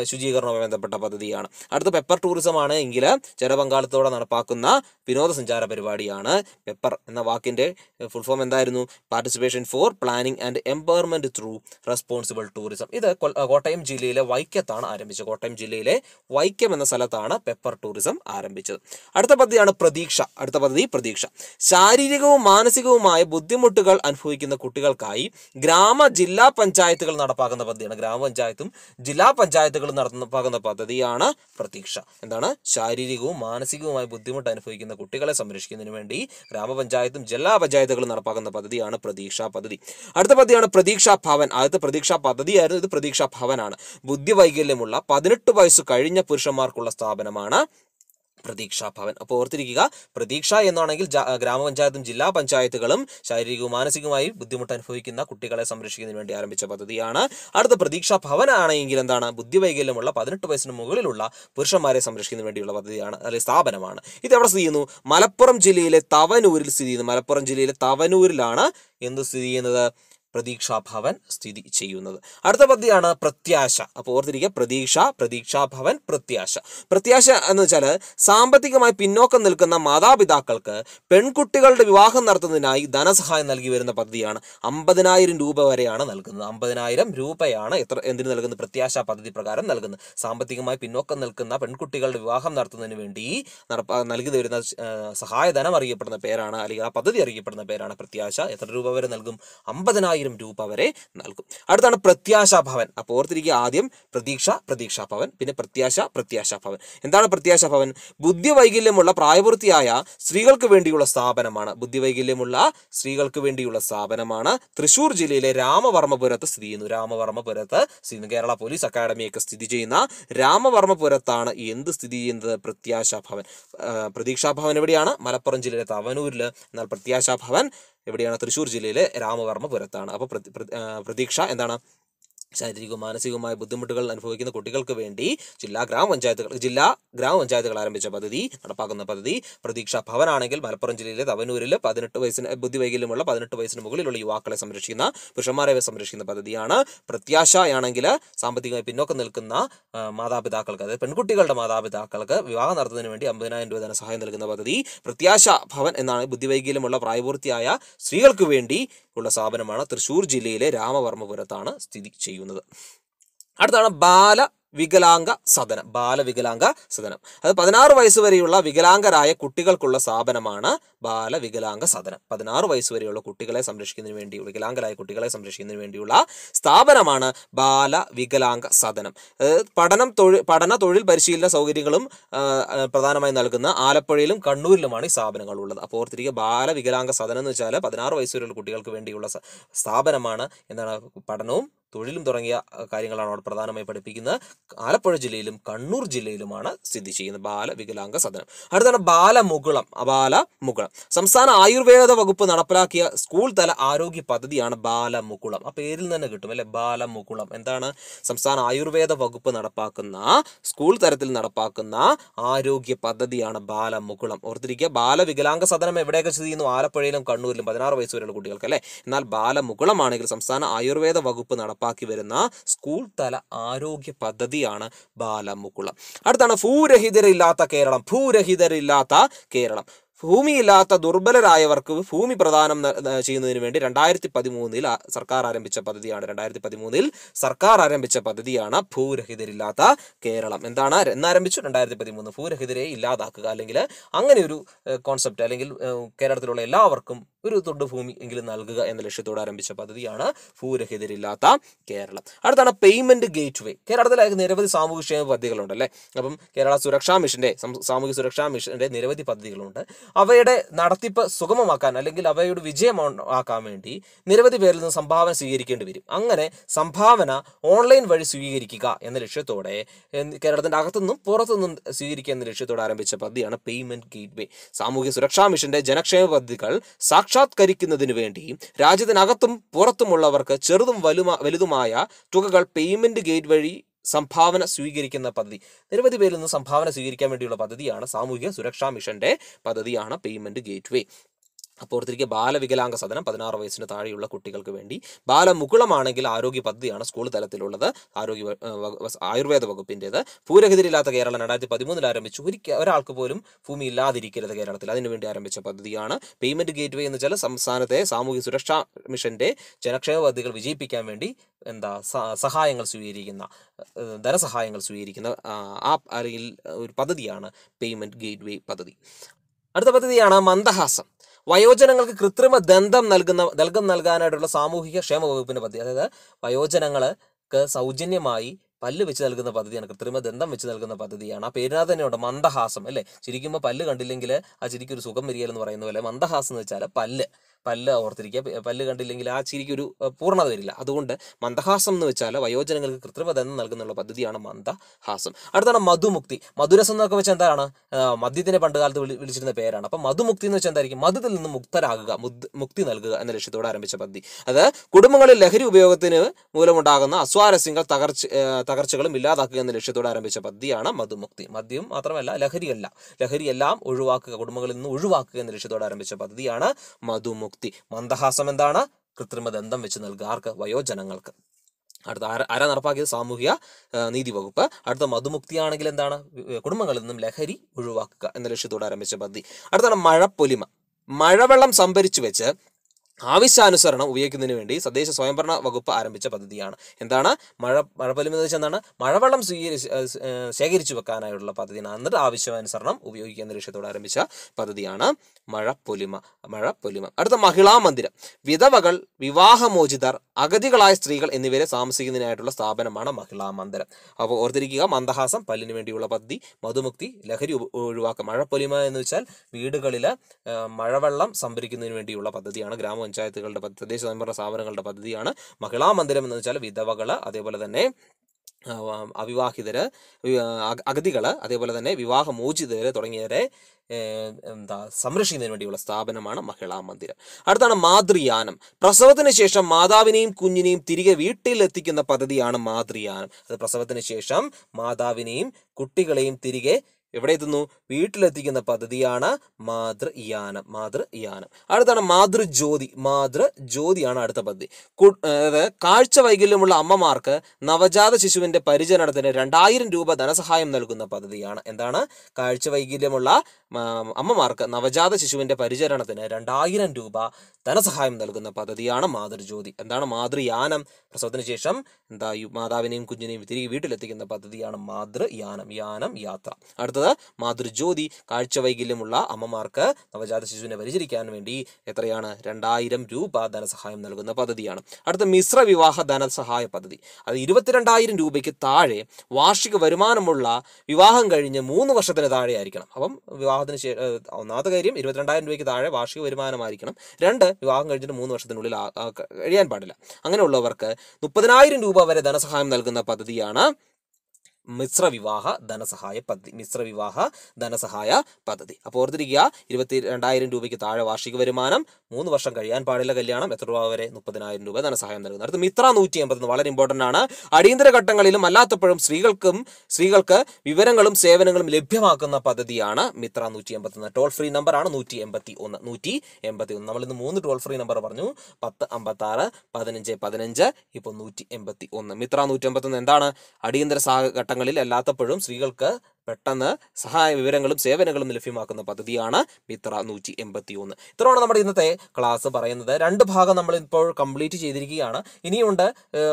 ശുചീകരണവുമായി ബന്ധപ്പെട്ട പദ്ധതിയാണ് അടുത്ത പെപ്പർ ടൂറിസം ആണ് എങ്കിൽ ജനപങ്കാളിത്തത്തോടെ നടപ്പാക്കുന്ന വിനോദസഞ്ചാര പരിപാടിയാണ് പെപ്പർ എന്ന വാക്കിൻ്റെ ഫുൾ ഫോം എന്തായിരുന്നു participation for planning and empowerment through responsible tourism ഇത് കോട്ടയം ജില്ലയിലെ വൈക്കത്താണ് ആരംഭിച്ചത് കോട്ടയം ജില്ലയിലെ വൈക്കം എന്ന സ്ഥലത്താണ് പെപ്പർ ടൂറിസം ആരംഭിച്ചത് അടുത്ത പദ്ധതിയാണ് പ്രതീക്ഷ അടുത്ത പദ്ധതി പ്രതീക്ഷ ശാരീരികവും മാനസികവുമായ ബുദ്ധിമുട്ടുകൾ അനുഭവിക്കുന്ന കുട്ടികൾക്കായി ഗ്രാമ ജില്ലാ പഞ്ചായത്തുകൾ നടപ്പാക്കുന്ന പദ്ധതിയാണ് ഗ്രാമപഞ്ചായത്തും ജില്ലാ പഞ്ചായത്തും പഞ്ചായത്തുകൾ നടത്തുന്ന പദ്ധതിയാണ് പ്രതീക്ഷ എന്താണ് ശാരീരികവും മാനസികവുമായ ബുദ്ധിമുട്ട് അനുഭവിക്കുന്ന കുട്ടികളെ സംരക്ഷിക്കുന്നതിന് വേണ്ടി ഗ്രാമപഞ്ചായത്തും ജില്ലാ പഞ്ചായത്തുകളും നടപ്പാക്കുന്ന പദ്ധതിയാണ് പ്രതീക്ഷ പദ്ധതി അടുത്ത പദ്ധതിയാണ് പ്രതീക്ഷാ ഭവൻ ആദ്യത്തെ പ്രതീക്ഷാ പദ്ധതിയായിരുന്നു ഇത് പ്രതീക്ഷാ ഭവനാണ് ബുദ്ധി വൈകല്യമുള്ള പതിനെട്ട് വയസ്സ് കഴിഞ്ഞ പുരുഷന്മാർക്കുള്ള സ്ഥാപനമാണ് പ്രതീക്ഷാ ഭവൻ അപ്പോൾ ഓർത്തിരിക്കുക പ്രതീക്ഷ എന്നാണെങ്കിൽ ഗ്രാമപഞ്ചായത്തും ജില്ലാ പഞ്ചായത്തുകളും ശാരീരികവും മാനസികമായി ബുദ്ധിമുട്ട് അനുഭവിക്കുന്ന കുട്ടികളെ സംരക്ഷിക്കുന്നതിന് വേണ്ടി ആരംഭിച്ച പദ്ധതിയാണ് അടുത്ത പ്രതീക്ഷാ ഭവൻ ആണെങ്കിൽ എന്താണ് ബുദ്ധിവൈകല്യമുള്ള പതിനെട്ട് വയസ്സിന് മുകളിലുള്ള പുരുഷന്മാരെ സംരക്ഷിക്കുന്നതിന് വേണ്ടിയുള്ള പദ്ധതിയാണ് അല്ലെങ്കിൽ സ്ഥാപനമാണ് ഇത് എവിടെ സ്ഥിതി ചെയ്യുന്നു മലപ്പുറം ജില്ലയിലെ തവനൂരിൽ സ്ഥിതി ചെയ്യുന്നു മലപ്പുറം ജില്ലയിലെ തവനൂരിലാണ് എന്ത് സ്ഥിതി ചെയ്യുന്നത് പ്രതീക്ഷാഭവൻ സ്ഥിതി ചെയ്യുന്നത് അടുത്ത പദ്ധതിയാണ് പ്രത്യാശ അപ്പോൾ ഓർത്തിരിക്കുക പ്രതീക്ഷ പ്രതീക്ഷാഭവൻ പ്രത്യാശ പ്രത്യാശ എന്ന് വെച്ചാൽ സാമ്പത്തികമായി പിന്നോക്കം നിൽക്കുന്ന മാതാപിതാക്കൾക്ക് പെൺകുട്ടികളുടെ വിവാഹം നടത്തുന്നതിനായി ധനസഹായം നൽകി വരുന്ന പദ്ധതിയാണ് അമ്പതിനായിരം രൂപ വരെയാണ് നൽകുന്നത് അമ്പതിനായിരം രൂപയാണ് എത്ര എന്തിനു നൽകുന്നത് പ്രത്യാശ പദ്ധതി പ്രകാരം നൽകുന്നത് സാമ്പത്തികമായി പിന്നോക്കം നിൽക്കുന്ന പെൺകുട്ടികളുടെ വിവാഹം നടത്തുന്നതിന് വേണ്ടി നൽകി വരുന്ന സഹായധനം അറിയപ്പെടുന്ന പേരാണ് അല്ലെങ്കിൽ ആ പദ്ധതി അറിയപ്പെടുന്ന പേരാണ് പ്രത്യാശ എത്ര രൂപ വരെ നൽകും അമ്പതിനായിരം ഏതെങ്കിലും രൂപ വരെ നൽകും അടുത്താണ് പ്രത്യാശാഭവൻ അപ്പോൾ ഓർത്തിരിക്കുക ആദ്യം പ്രതീക്ഷ പ്രതീക്ഷാഭവൻ പിന്നെ പ്രത്യാശ പ്രത്യാശാഭവൻ എന്താണ് പ്രത്യാശാഭവൻ ബുദ്ധിവൈകല്യമുള്ള പ്രായപൂർത്തിയായ സ്ത്രീകൾക്ക് വേണ്ടിയുള്ള സ്ഥാപനമാണ് ബുദ്ധിവൈകല്യമുള്ള സ്ത്രീകൾക്ക് വേണ്ടിയുള്ള സ്ഥാപനമാണ് തൃശൂർ ജില്ലയിലെ രാമവർമ്മപുരത്ത് സ്ഥിതി ചെയ്യുന്നു രാമവർമ്മപുരത്ത് സ്ഥിതി കേരള പോലീസ് അക്കാദമിയൊക്കെ സ്ഥിതി ചെയ്യുന്ന രാമവർമ്മപുരത്താണ് എന്ത് സ്ഥിതി ചെയ്യുന്നത് പ്രത്യാശാഭവൻ പ്രതീക്ഷാഭവൻ എവിടെയാണ് മലപ്പുറം ജില്ലയിലെ തവനൂരിൽ എന്നാൽ പ്രത്യാശാഭവൻ എവിടെയാണ് തൃശ്ശൂർ ജില്ലയിലെ രാമവർമ്മപുരത്താണ് അപ്പോൾ പ്രതീക്ഷ എന്താണ് ശാരീരികവും മാനസികവുമായ ബുദ്ധിമുട്ടുകൾ അനുഭവിക്കുന്ന കുട്ടികൾക്ക് വേണ്ടി ജില്ലാ ഗ്രാമപഞ്ചായത്തുകൾ ജില്ലാ ഗ്രാമപഞ്ചായത്തുകൾ ആരംഭിച്ച പദ്ധതി നടപ്പാക്കുന്ന പദ്ധതി പ്രതീക്ഷ ഭവനാണെങ്കിൽ മലപ്പുറം ജില്ലയിലെ തവനൂരിൽ പതിനെട്ട് വയസ്സിന് ബുദ്ധിവൈകല്യമുള്ള പതിനെട്ട് വയസ്സിന് മുകളിലുള്ള യുവാക്കളെ സംരക്ഷിക്കുന്ന പുരുഷന്മാരെ സംരക്ഷിക്കുന്ന പദ്ധതിയാണ് പ്രത്യാശയാണെങ്കിൽ സാമ്പത്തികമായി പിന്നോക്കം നിൽക്കുന്ന മാതാപിതാക്കൾക്ക് അതായത് പെൺകുട്ടികളുടെ മാതാപിതാക്കൾക്ക് വിവാഹം നടത്തുന്നതിന് വേണ്ടി അമ്പതിനായിരം രൂപ ധനസഹായം നൽകുന്ന പദ്ധതി പ്രത്യാശ ഭവൻ എന്നാണ് ബുദ്ധിവൈകല്യമുള്ള പ്രായപൂർത്തിയായ സ്ത്രീകൾക്ക് വേണ്ടി ഉള്ള സ്ഥാപനമാണ് തൃശൂർ ജില്ലയിലെ രാമവർമ്മപുരത്താണ് സ്ഥിതി ചെയ്യുന്നത് ചെയ്യുന്നത് അടുത്താണ് ബാല വികലാംഗ സദനം ബാലവികലാംഗ സദനം അത് പതിനാറ് വയസ്സ് വരെയുള്ള വികലാംഗരായ കുട്ടികൾക്കുള്ള സ്ഥാപനമാണ് ബാലവികലാംഗ സദനം പതിനാറ് വയസ്സ് വരെയുള്ള കുട്ടികളെ സംരക്ഷിക്കുന്നതിന് വേണ്ടി വികലാംഗരായ കുട്ടികളെ സംരക്ഷിക്കുന്നതിന് വേണ്ടിയുള്ള സ്ഥാപനമാണ് ബാലവികലാംഗ സദനം പഠനം തൊഴിൽ പഠന തൊഴിൽ പരിശീലന സൗകര്യങ്ങളും പ്രധാനമായി നൽകുന്ന ആലപ്പുഴയിലും കണ്ണൂരിലുമാണ് ഈ സ്ഥാപനങ്ങൾ ഉള്ളത് അപ്പോൾ ഓർത്തിരിക്കുക ബാലവികലാംഗ സദനം എന്ന് വെച്ചാൽ പതിനാറ് വയസ്സ് വരെയുള്ള കുട്ടികൾക്ക് വേണ്ടിയുള്ള സ്ഥാപനമാണ് എന്താണ് പഠനവും തൊഴിലും തുടങ്ങിയ കാര്യങ്ങളാണ് അവിടെ പ്രധാനമായി പഠിപ്പിക്കുന്നത് ആലപ്പുഴ ജില്ലയിലും കണ്ണൂർ ജില്ലയിലുമാണ് സ്ഥിതി ചെയ്യുന്നത് ബാല വികലാംഗ സദനം അടുത്താണ് ബാലമുകുളം അബാല സംസ്ഥാന ആയുർവേദ വകുപ്പ് നടപ്പിലാക്കിയ സ്കൂൾ തല ആരോഗ്യ പദ്ധതിയാണ് ബാലമുകുളം ആ പേരിൽ തന്നെ കിട്ടും അല്ലെ ബാലമുകുളം എന്താണ് സംസ്ഥാന ആയുർവേദ വകുപ്പ് നടപ്പാക്കുന്ന സ്കൂൾ തലത്തിൽ നടപ്പാക്കുന്ന ആരോഗ്യ പദ്ധതിയാണ് ബാലമുകുളം ഓർത്തിരിക്കുക ബാലവികലാംഗ സദനം എവിടെയൊക്കെ സ്ഥിതി ചെയ്യുന്നു ആലപ്പുഴയിലും കണ്ണൂരിലും പതിനാറ് വയസ്സ് വരെയുള്ള കുട്ടികൾക്ക് അല്ലെ എന്നാൽ ബാലമുകുളമാണെങ്കിൽ സംസ്ഥാന ആയുർവേദ വകുപ്പ് നടപ്പാക്കുക നടപ്പാക്കി വരുന്ന സ്കൂൾ തല ആരോഗ്യ പദ്ധതിയാണ് ബാലമുക്കുളം അടുത്താണ് ഭൂരഹിതരില്ലാത്ത കേരളം ഭൂരഹിതരില്ലാത്ത കേരളം ഭൂമിയില്ലാത്ത ദുർബലരായവർക്ക് ഭൂമി പ്രദാനം ചെയ്യുന്നതിന് വേണ്ടി രണ്ടായിരത്തി പതിമൂന്നിൽ സർക്കാർ ആരംഭിച്ച പദ്ധതിയാണ് രണ്ടായിരത്തി പതിമൂന്നിൽ സർക്കാർ ആരംഭിച്ച പദ്ധതിയാണ് ഭൂരഹിതരില്ലാത്ത കേരളം എന്താണ് എന്നാരംഭിച്ചു രണ്ടായിരത്തി പതിമൂന്ന് ഭൂരഹിതരെ ഇല്ലാതാക്കുക അല്ലെങ്കിൽ അങ്ങനെ ഒരു കോൺസെപ്റ്റ് അല്ലെങ്കിൽ കേരളത്തിലുള്ള എല്ലാവർക്കും ഒരു തൊണ്ട് ഭൂമി എങ്കിലും നൽകുക എന്ന ലക്ഷ്യത്തോടെ ആരംഭിച്ച പദ്ധതിയാണ് ഭൂരഹിതരില്ലാത്ത കേരളം അടുത്താണ് പേയ്മെന്റ് ഗേറ്റ് വേ കേരളത്തിലായ നിരവധി സാമൂഹ്യക്ഷേമ പദ്ധതികളുണ്ട് അല്ലേ അപ്പം കേരള സുരക്ഷാ മിഷന്റെ സാമൂഹ്യ സുരക്ഷാ മിഷന്റെ നിരവധി പദ്ധതികളുണ്ട് അവയുടെ നടത്തിപ്പ് സുഗമമാക്കാൻ അല്ലെങ്കിൽ അവയുടെ വിജയം ആക്കാൻ വേണ്ടി നിരവധി പേരിൽ നിന്ന് സംഭാവന സ്വീകരിക്കേണ്ടി വരും അങ്ങനെ സംഭാവന ഓൺലൈൻ വഴി സ്വീകരിക്കുക എന്ന ലക്ഷ്യത്തോടെ കേരളത്തിന്റെ അകത്തുനിന്നും പുറത്തുനിന്നും സ്വീകരിക്കുക എന്ന ലക്ഷ്യത്തോടെ ആരംഭിച്ച പദ്ധതിയാണ് പേയ്മെന്റ് ഗേറ്റ് വേ സാമൂഹ്യ സുരക്ഷാ മിഷന്റെ ജനക്ഷേമ പദ്ധതികൾ സാക്ഷി സാക്ഷാത്കരിക്കുന്നതിന് വേണ്ടി രാജ്യത്തിനകത്തും പുറത്തുമുള്ളവർക്ക് ചെറുതും വലുമ വലുതുമായ തുകകൾ പേയ്മെന്റ് ഗേറ്റ് വഴി സംഭാവന സ്വീകരിക്കുന്ന പദ്ധതി നിരവധി പേരിൽ നിന്ന് സംഭാവന സ്വീകരിക്കാൻ വേണ്ടിയുള്ള പദ്ധതിയാണ് സാമൂഹിക സുരക്ഷാ മിഷന്റെ പദ്ധതിയാണ് പേയ്മെന്റ് ഗേറ്റ്വേ അപ്പോൾ ഓർത്തിരിക്കുക ബാലവികലാംഗ സദനം പതിനാറ് വയസ്സിന് താഴെയുള്ള കുട്ടികൾക്ക് വേണ്ടി ബാലമുകുളമാണെങ്കിൽ ആരോഗ്യ പദ്ധതിയാണ് സ്കൂൾ തലത്തിലുള്ളത് ആരോഗ്യ ആയുർവേദ വകുപ്പിൻ്റേത് ഭൂരഹിതരില്ലാത്ത കേരളം രണ്ടായിരത്തി പതിമൂന്നിൽ ആരംഭിച്ചു ഒരിക്കൽ ഒരാൾക്ക് പോലും ഭൂമി ഇല്ലാതിരിക്കരുത് കേരളത്തിൽ അതിനുവേണ്ടി ആരംഭിച്ച പദ്ധതിയാണ് പേയ്മെന്റ് ഗേറ്റ് വേ എന്ന് വെച്ചാൽ സംസ്ഥാനത്തെ സാമൂഹ്യ സുരക്ഷാ മിഷന്റെ ജനക്ഷേമ പദ്ധതികൾ വിജയിപ്പിക്കാൻ വേണ്ടി എന്താ സഹായങ്ങൾ സ്വീകരിക്കുന്ന ധനസഹായങ്ങൾ സ്വീകരിക്കുന്ന ആ അല്ലെങ്കിൽ ഒരു പദ്ധതിയാണ് പേയ്മെന്റ് ഗേറ്റ് വേ പദ്ധതി അടുത്ത പദ്ധതിയാണ് മന്ദഹാസം വയോജനങ്ങൾക്ക് കൃത്രിമ ദന്തം നൽകുന്ന ദൽഗം നൽകാനായിട്ടുള്ള സാമൂഹിക ക്ഷേമ വകുപ്പിന്റെ പദ്ധതി അതായത് വയോജനങ്ങൾക്ക് സൗജന്യമായി പല്ല് വെച്ച് നൽകുന്ന പദ്ധതിയാണ് കൃത്രിമ ദന്തം വെച്ച് നൽകുന്ന പദ്ധതിയാണ് ആ പേരിനകത്ത് തന്നെയുണ്ട് മന്ദഹാസം അല്ലേ ചിരിക്കുമ്പോൾ പല്ല് കണ്ടില്ലെങ്കിൽ ആ ചിരിക്കൊരു സുഖം വരികയെന്ന് പറയുന്ന പോലെ മന്ദഹാസം എന്ന് വെച്ചാൽ പല്ല് പല്ല് ഓർത്തിരിക്കുക പല്ല് കണ്ടില്ലെങ്കിൽ ആ ചിരിക്ക് ഒരു പൂർണ്ണത വരില്ല അതുകൊണ്ട് മന്ദഹാസം എന്ന് വെച്ചാൽ വയോജനങ്ങൾക്ക് കൃത്രിമതെന്ന് നൽകുന്നുള്ള പദ്ധതിയാണ് മന്ദഹാസം അടുത്താണ് മധുമുക്തി മധുരസം എന്നൊക്കെ വെച്ചാൽ എന്താണ് മദ്യത്തിനെ പണ്ടുകാലത്ത് വിളിച്ചിരുന്ന പേരാണ് അപ്പം മധുമുക്തി എന്ന് വെച്ചാൽ എന്തായിരിക്കും മധുത്തിൽ നിന്ന് മുക്തരാകുക മുക്തി നൽകുക എന്ന ലക്ഷ്യത്തോടെ ആരംഭിച്ച പദ്ധതി അത് കുടുംബങ്ങളിൽ ലഹരി ഉപയോഗത്തിന് മൂലമുണ്ടാകുന്ന അസ്വാരസ്യങ്ങൾ തകർച്ച തകർച്ചകളും ഇല്ലാതാക്കുക എന്ന ലക്ഷ്യത്തോടെ ആരംഭിച്ച പദ്ധതിയാണ് മധുമുക്തി മദ്യം മാത്രമല്ല ലഹരിയല്ല ലഹരിയെല്ലാം ഒഴിവാക്കുക കുടുംബങ്ങളിൽ നിന്ന് ഒഴിവാക്കുക എന്ന ലക്ഷ്യത്തോടെ ആരംഭിച്ച പദ്ധതിയാണ് മധുമുക്തി മുക്തി മന്ദഹാസം എന്താണ് കൃത്രിമ ദന്തം വെച്ച് നൽകുക ആർക്ക് വയോജനങ്ങൾക്ക് അടുത്ത ആര ആരാ നടപ്പാക്കിയത് സാമൂഹ്യ നീതി വകുപ്പ് അടുത്ത മധുമുക്തിയാണെങ്കിൽ എന്താണ് കുടുംബങ്ങളിൽ നിന്നും ലഹരി ഒഴിവാക്കുക എന്ന ലക്ഷ്യത്തോടെ ആരംഭിച്ച പദ്ധതി അടുത്താണ് മഴപ്പൊലിമ മഴവെള്ളം സംഭരിച്ചു വെച്ച് ആവശ്യാനുസരണം ഉപയോഗിക്കുന്നതിന് വേണ്ടി തദ്ദേശ സ്വയംഭരണ വകുപ്പ് ആരംഭിച്ച പദ്ധതിയാണ് എന്താണ് മഴ മഴപ്പലിമെന്ന് വെച്ചാൽ എന്താണ് മഴവെള്ളം സ്വീകരി ശേഖരിച്ചു വെക്കാനായുള്ള പദ്ധതിയാണ് എന്നിട്ട് ആവശ്യാനുസരണം ഉപയോഗിക്കുന്ന ലക്ഷ്യത്തോടെ ആരംഭിച്ച പദ്ധതിയാണ് മഴപ്പൊലിമ മഴപ്പൊലിമ അടുത്ത മഹിളാ മന്ദിരം വിധവകൾ വിവാഹമോചിതർ അഗതികളായ സ്ത്രീകൾ എന്നിവരെ താമസിക്കുന്നതിനായിട്ടുള്ള സ്ഥാപനമാണ് മഹിളാ മന്ദിരം അപ്പോൾ ഓർത്തിരിക്കുക മന്ദഹാസം പല്ലിന് വേണ്ടിയുള്ള പദ്ധതി മധുമുക്തി ലഹരി ഒഴിവാക്കുക മഴപ്പൊലിമ എന്ന് വെച്ചാൽ വീടുകളിൽ മഴവെള്ളം സംഭരിക്കുന്നതിന് വേണ്ടിയുള്ള പദ്ധതിയാണ് ഗ്രാമ പദ്ധതി തദ്ദേശ സ്വയംഭരണ സ്ഥാപനങ്ങളുടെ പദ്ധതിയാണ് മഹിളാ മന്ദിരം എന്ന് വെച്ചാൽ വിധവകൾ അതേപോലെ തന്നെ അവിവാഹിതര് അഗതികൾ അതേപോലെ തന്നെ വിവാഹമോചിതര് തുടങ്ങിയവരെ എന്താ സംരക്ഷിക്കുന്നതിന് വേണ്ടിയുള്ള സ്ഥാപനമാണ് മഹിളാ മന്ദിരം അടുത്താണ് മാതൃയാനം പ്രസവത്തിന് ശേഷം മാതാവിനെയും കുഞ്ഞിനെയും തിരികെ വീട്ടിലെത്തിക്കുന്ന പദ്ധതിയാണ് മാതൃയാനം അത് പ്രസവത്തിന് ശേഷം മാതാവിനെയും കുട്ടികളെയും തിരികെ എവിടെ എത്തുന്നു വീട്ടിലെത്തിക്കുന്ന പദ്ധതിയാണ് മാതൃയാനം മാതൃയാനം അടുത്താണ് മാതൃജ്യോതി മാതൃജ്യോതിയാണ് അടുത്ത പദ്ധതി അതായത് കാഴ്ച വൈകല്യമുള്ള അമ്മമാർക്ക് നവജാത ശിശുവിന്റെ പരിചരണത്തിന് രണ്ടായിരം രൂപ ധനസഹായം നൽകുന്ന പദ്ധതിയാണ് എന്താണ് കാഴ്ച വൈകല്യമുള്ള അമ്മമാർക്ക് നവജാത ശിശുവിന്റെ പരിചരണത്തിന് രണ്ടായിരം രൂപ ധനസഹായം നൽകുന്ന പദ്ധതിയാണ് മാതൃജ്യോതി എന്താണ് മാതൃയാനം പ്രസവത്തിന് ശേഷം എന്താ മാതാവിനെയും കുഞ്ഞിനെയും തിരികെ വീട്ടിലെത്തിക്കുന്ന പദ്ധതിയാണ് മാതൃയാനം യാനം യാത്ര അടുത്തത് കൊടുക്കുന്നത് മാതൃജ്യോതി കാഴ്ചവൈകല്യമുള്ള അമ്മമാർക്ക് നവജാത ശിശുവിനെ പരിചരിക്കാൻ വേണ്ടി എത്രയാണ് രണ്ടായിരം രൂപ ധനസഹായം നൽകുന്ന പദ്ധതിയാണ് അടുത്ത മിശ്ര വിവാഹ ധനസഹായ പദ്ധതി അത് ഇരുപത്തിരണ്ടായിരം രൂപയ്ക്ക് താഴെ വാർഷിക വരുമാനമുള്ള വിവാഹം കഴിഞ്ഞ് മൂന്ന് വർഷത്തിന് താഴെ ആയിരിക്കണം അപ്പം വിവാഹത്തിന് ഒന്നാമത്തെ കാര്യം ഇരുപത്തിരണ്ടായിരം രൂപയ്ക്ക് താഴെ വാർഷിക വരുമാനമായിരിക്കണം രണ്ട് വിവാഹം കഴിഞ്ഞിട്ട് മൂന്ന് വർഷത്തിനുള്ളിൽ കഴിയാൻ പാടില്ല അങ്ങനെയുള്ളവർക്ക് മുപ്പതിനായിരം രൂപ വരെ ധനസഹായം നൽകുന്ന പദ്ധതിയാണ് മിശ്ര വിവാഹ ധനസഹായ പദ്ധതി മിശ്ര വിവാഹ ധനസഹായ പദ്ധതി അപ്പോൾ ഓർത്തിരിക്കുക ഇരുപത്തി രണ്ടായിരം രൂപയ്ക്ക് താഴെ വാർഷിക വരുമാനം മൂന്ന് വർഷം കഴിയാൻ പാടില്ല കല്യാണം എത്ര രൂപ വരെ മുപ്പതിനായിരം രൂപ ധനസഹായം നൽകുന്നു അടുത്ത് മിത്ര നൂറ്റി എൺപത് വളരെ ഇമ്പോർട്ടൻ്റ് ആണ് അടിയന്തര ഘട്ടങ്ങളിലും അല്ലാത്തപ്പോഴും സ്ത്രീകൾക്കും സ്ത്രീകൾക്ക് വിവരങ്ങളും സേവനങ്ങളും ലഭ്യമാക്കുന്ന പദ്ധതിയാണ് മിത്ര നൂറ്റി എൺപത്തി ടോൾ ഫ്രീ നമ്പർ ആണ് നൂറ്റി എൺപത്തി ഒന്ന് നൂറ്റി എൺപത്തി ഒന്ന് നമ്മളിന്ന് മൂന്ന് ടോൾ ഫ്രീ നമ്പർ പറഞ്ഞു പത്ത് അമ്പത്തി ആറ് പതിനഞ്ച് പതിനഞ്ച് ഇപ്പോൾ നൂറ്റി എൺപത്തി ഒന്ന് മിത്ര നൂറ്റി എൺപത്തി ഒന്ന് എന്താണ് അടിയന്തര സാഹ കാലഘട്ടങ്ങളിൽ അല്ലാത്തപ്പോഴും സ്ത്രീകൾക്ക് പെട്ടെന്ന് സഹായ വിവരങ്ങളും സേവനങ്ങളും ലഭ്യമാക്കുന്ന പദ്ധതിയാണ് മിത്ര നൂറ്റി എൺപത്തി ഒന്ന് ഇത്രയാണ് നമ്മുടെ ഇന്നത്തെ ക്ലാസ് പറയുന്നത് രണ്ട് ഭാഗം നമ്മൾ ഇപ്പോൾ കംപ്ലീറ്റ് ചെയ്തിരിക്കുകയാണ് ഇനിയുണ്ട്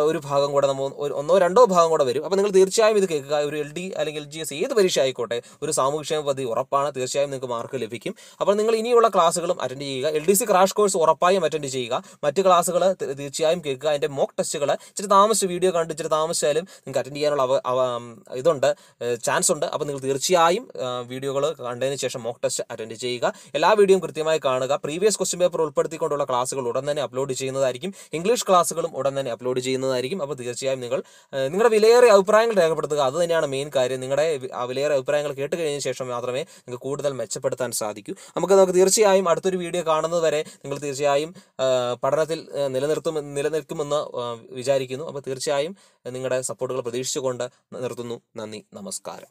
ഒരു ഭാഗം കൂടെ നമ്മൾ ഒന്നോ രണ്ടോ ഭാഗം കൂടെ വരും അപ്പോൾ നിങ്ങൾ തീർച്ചയായും ഇത് കേൾക്കുക ഒരു എൽ ഡി അല്ലെങ്കിൽ എൽ ജി എസ് ഏത് പരീക്ഷ ആയിക്കോട്ടെ ഒരു സാമൂഹ്യക്ഷേമ പദ്ധതി ഉറപ്പാണ് തീർച്ചയായും നിങ്ങൾക്ക് മാർക്ക് ലഭിക്കും അപ്പോൾ നിങ്ങൾ ഇനിയുള്ള ക്ലാസ്സുകളും അറ്റൻഡ് ചെയ്യുക L D C crash course ഉറപ്പായും അറ്റൻഡ് ചെയ്യുക മറ്റ് ക്ലാസ്സുകൾ തീർച്ചയായും കേൾക്കുക അതിൻ്റെ മോക്ക് ടെസ്റ്റുകൾ ഇച്ചിരി താമസിച്ച് വീഡിയോ കണ്ട് ഇച്ചിരി താമസിച്ചാലും നിങ്ങൾക്ക് അറ്റൻഡ് ചെയ്യാനുള്ള ഇതുണ്ട് ചാൻസ് ഉണ്ട് അപ്പോൾ നിങ്ങൾ തീർച്ചയായും വീഡിയോകൾ കണ്ടതിന് ശേഷം മോക്ക് ടെസ്റ്റ് അറ്റൻഡ് ചെയ്യുക എല്ലാ വീഡിയോയും കൃത്യമായി കാണുക പ്രീവിയസ് ക്വസ്റ്റ്യൻ പേപ്പർ ഉൾപ്പെടുത്തിക്കൊണ്ടുള്ള ക്ലാസ്സുകൾ ഉടൻ തന്നെ അപ്ലോഡ് ചെയ്യുന്നതായിരിക്കും ഇംഗ്ലീഷ് ക്ലാസ്സുകളും ഉടൻ തന്നെ അപ്ലോഡ് ചെയ്യുന്നതായിരിക്കും അപ്പോൾ തീർച്ചയായും നിങ്ങൾ നിങ്ങളുടെ വിലയേറിയ അഭിപ്രായങ്ങൾ രേഖപ്പെടുത്തുക അത് തന്നെയാണ് മെയിൻ കാര്യം നിങ്ങളുടെ വിലയേറെ അഭിപ്രായങ്ങൾ കേട്ട് കഴിഞ്ഞ ശേഷം മാത്രമേ നിങ്ങൾക്ക് കൂടുതൽ മെച്ചപ്പെടുത്താൻ സാധിക്കൂ നമുക്ക് നമുക്ക് തീർച്ചയായും അടുത്തൊരു വീഡിയോ കാണുന്നത് വരെ നിങ്ങൾ തീർച്ചയായും പഠനത്തിൽ നിലനിർത്തും നിലനിൽക്കുമെന്ന് വിചാരിക്കുന്നു അപ്പോൾ തീർച്ചയായും നിങ്ങളുടെ സപ്പോർട്ടുകൾ പ്രതീക്ഷിച്ചുകൊണ്ട് നിർത്തുന്നു നന്ദി നമസ്കാരം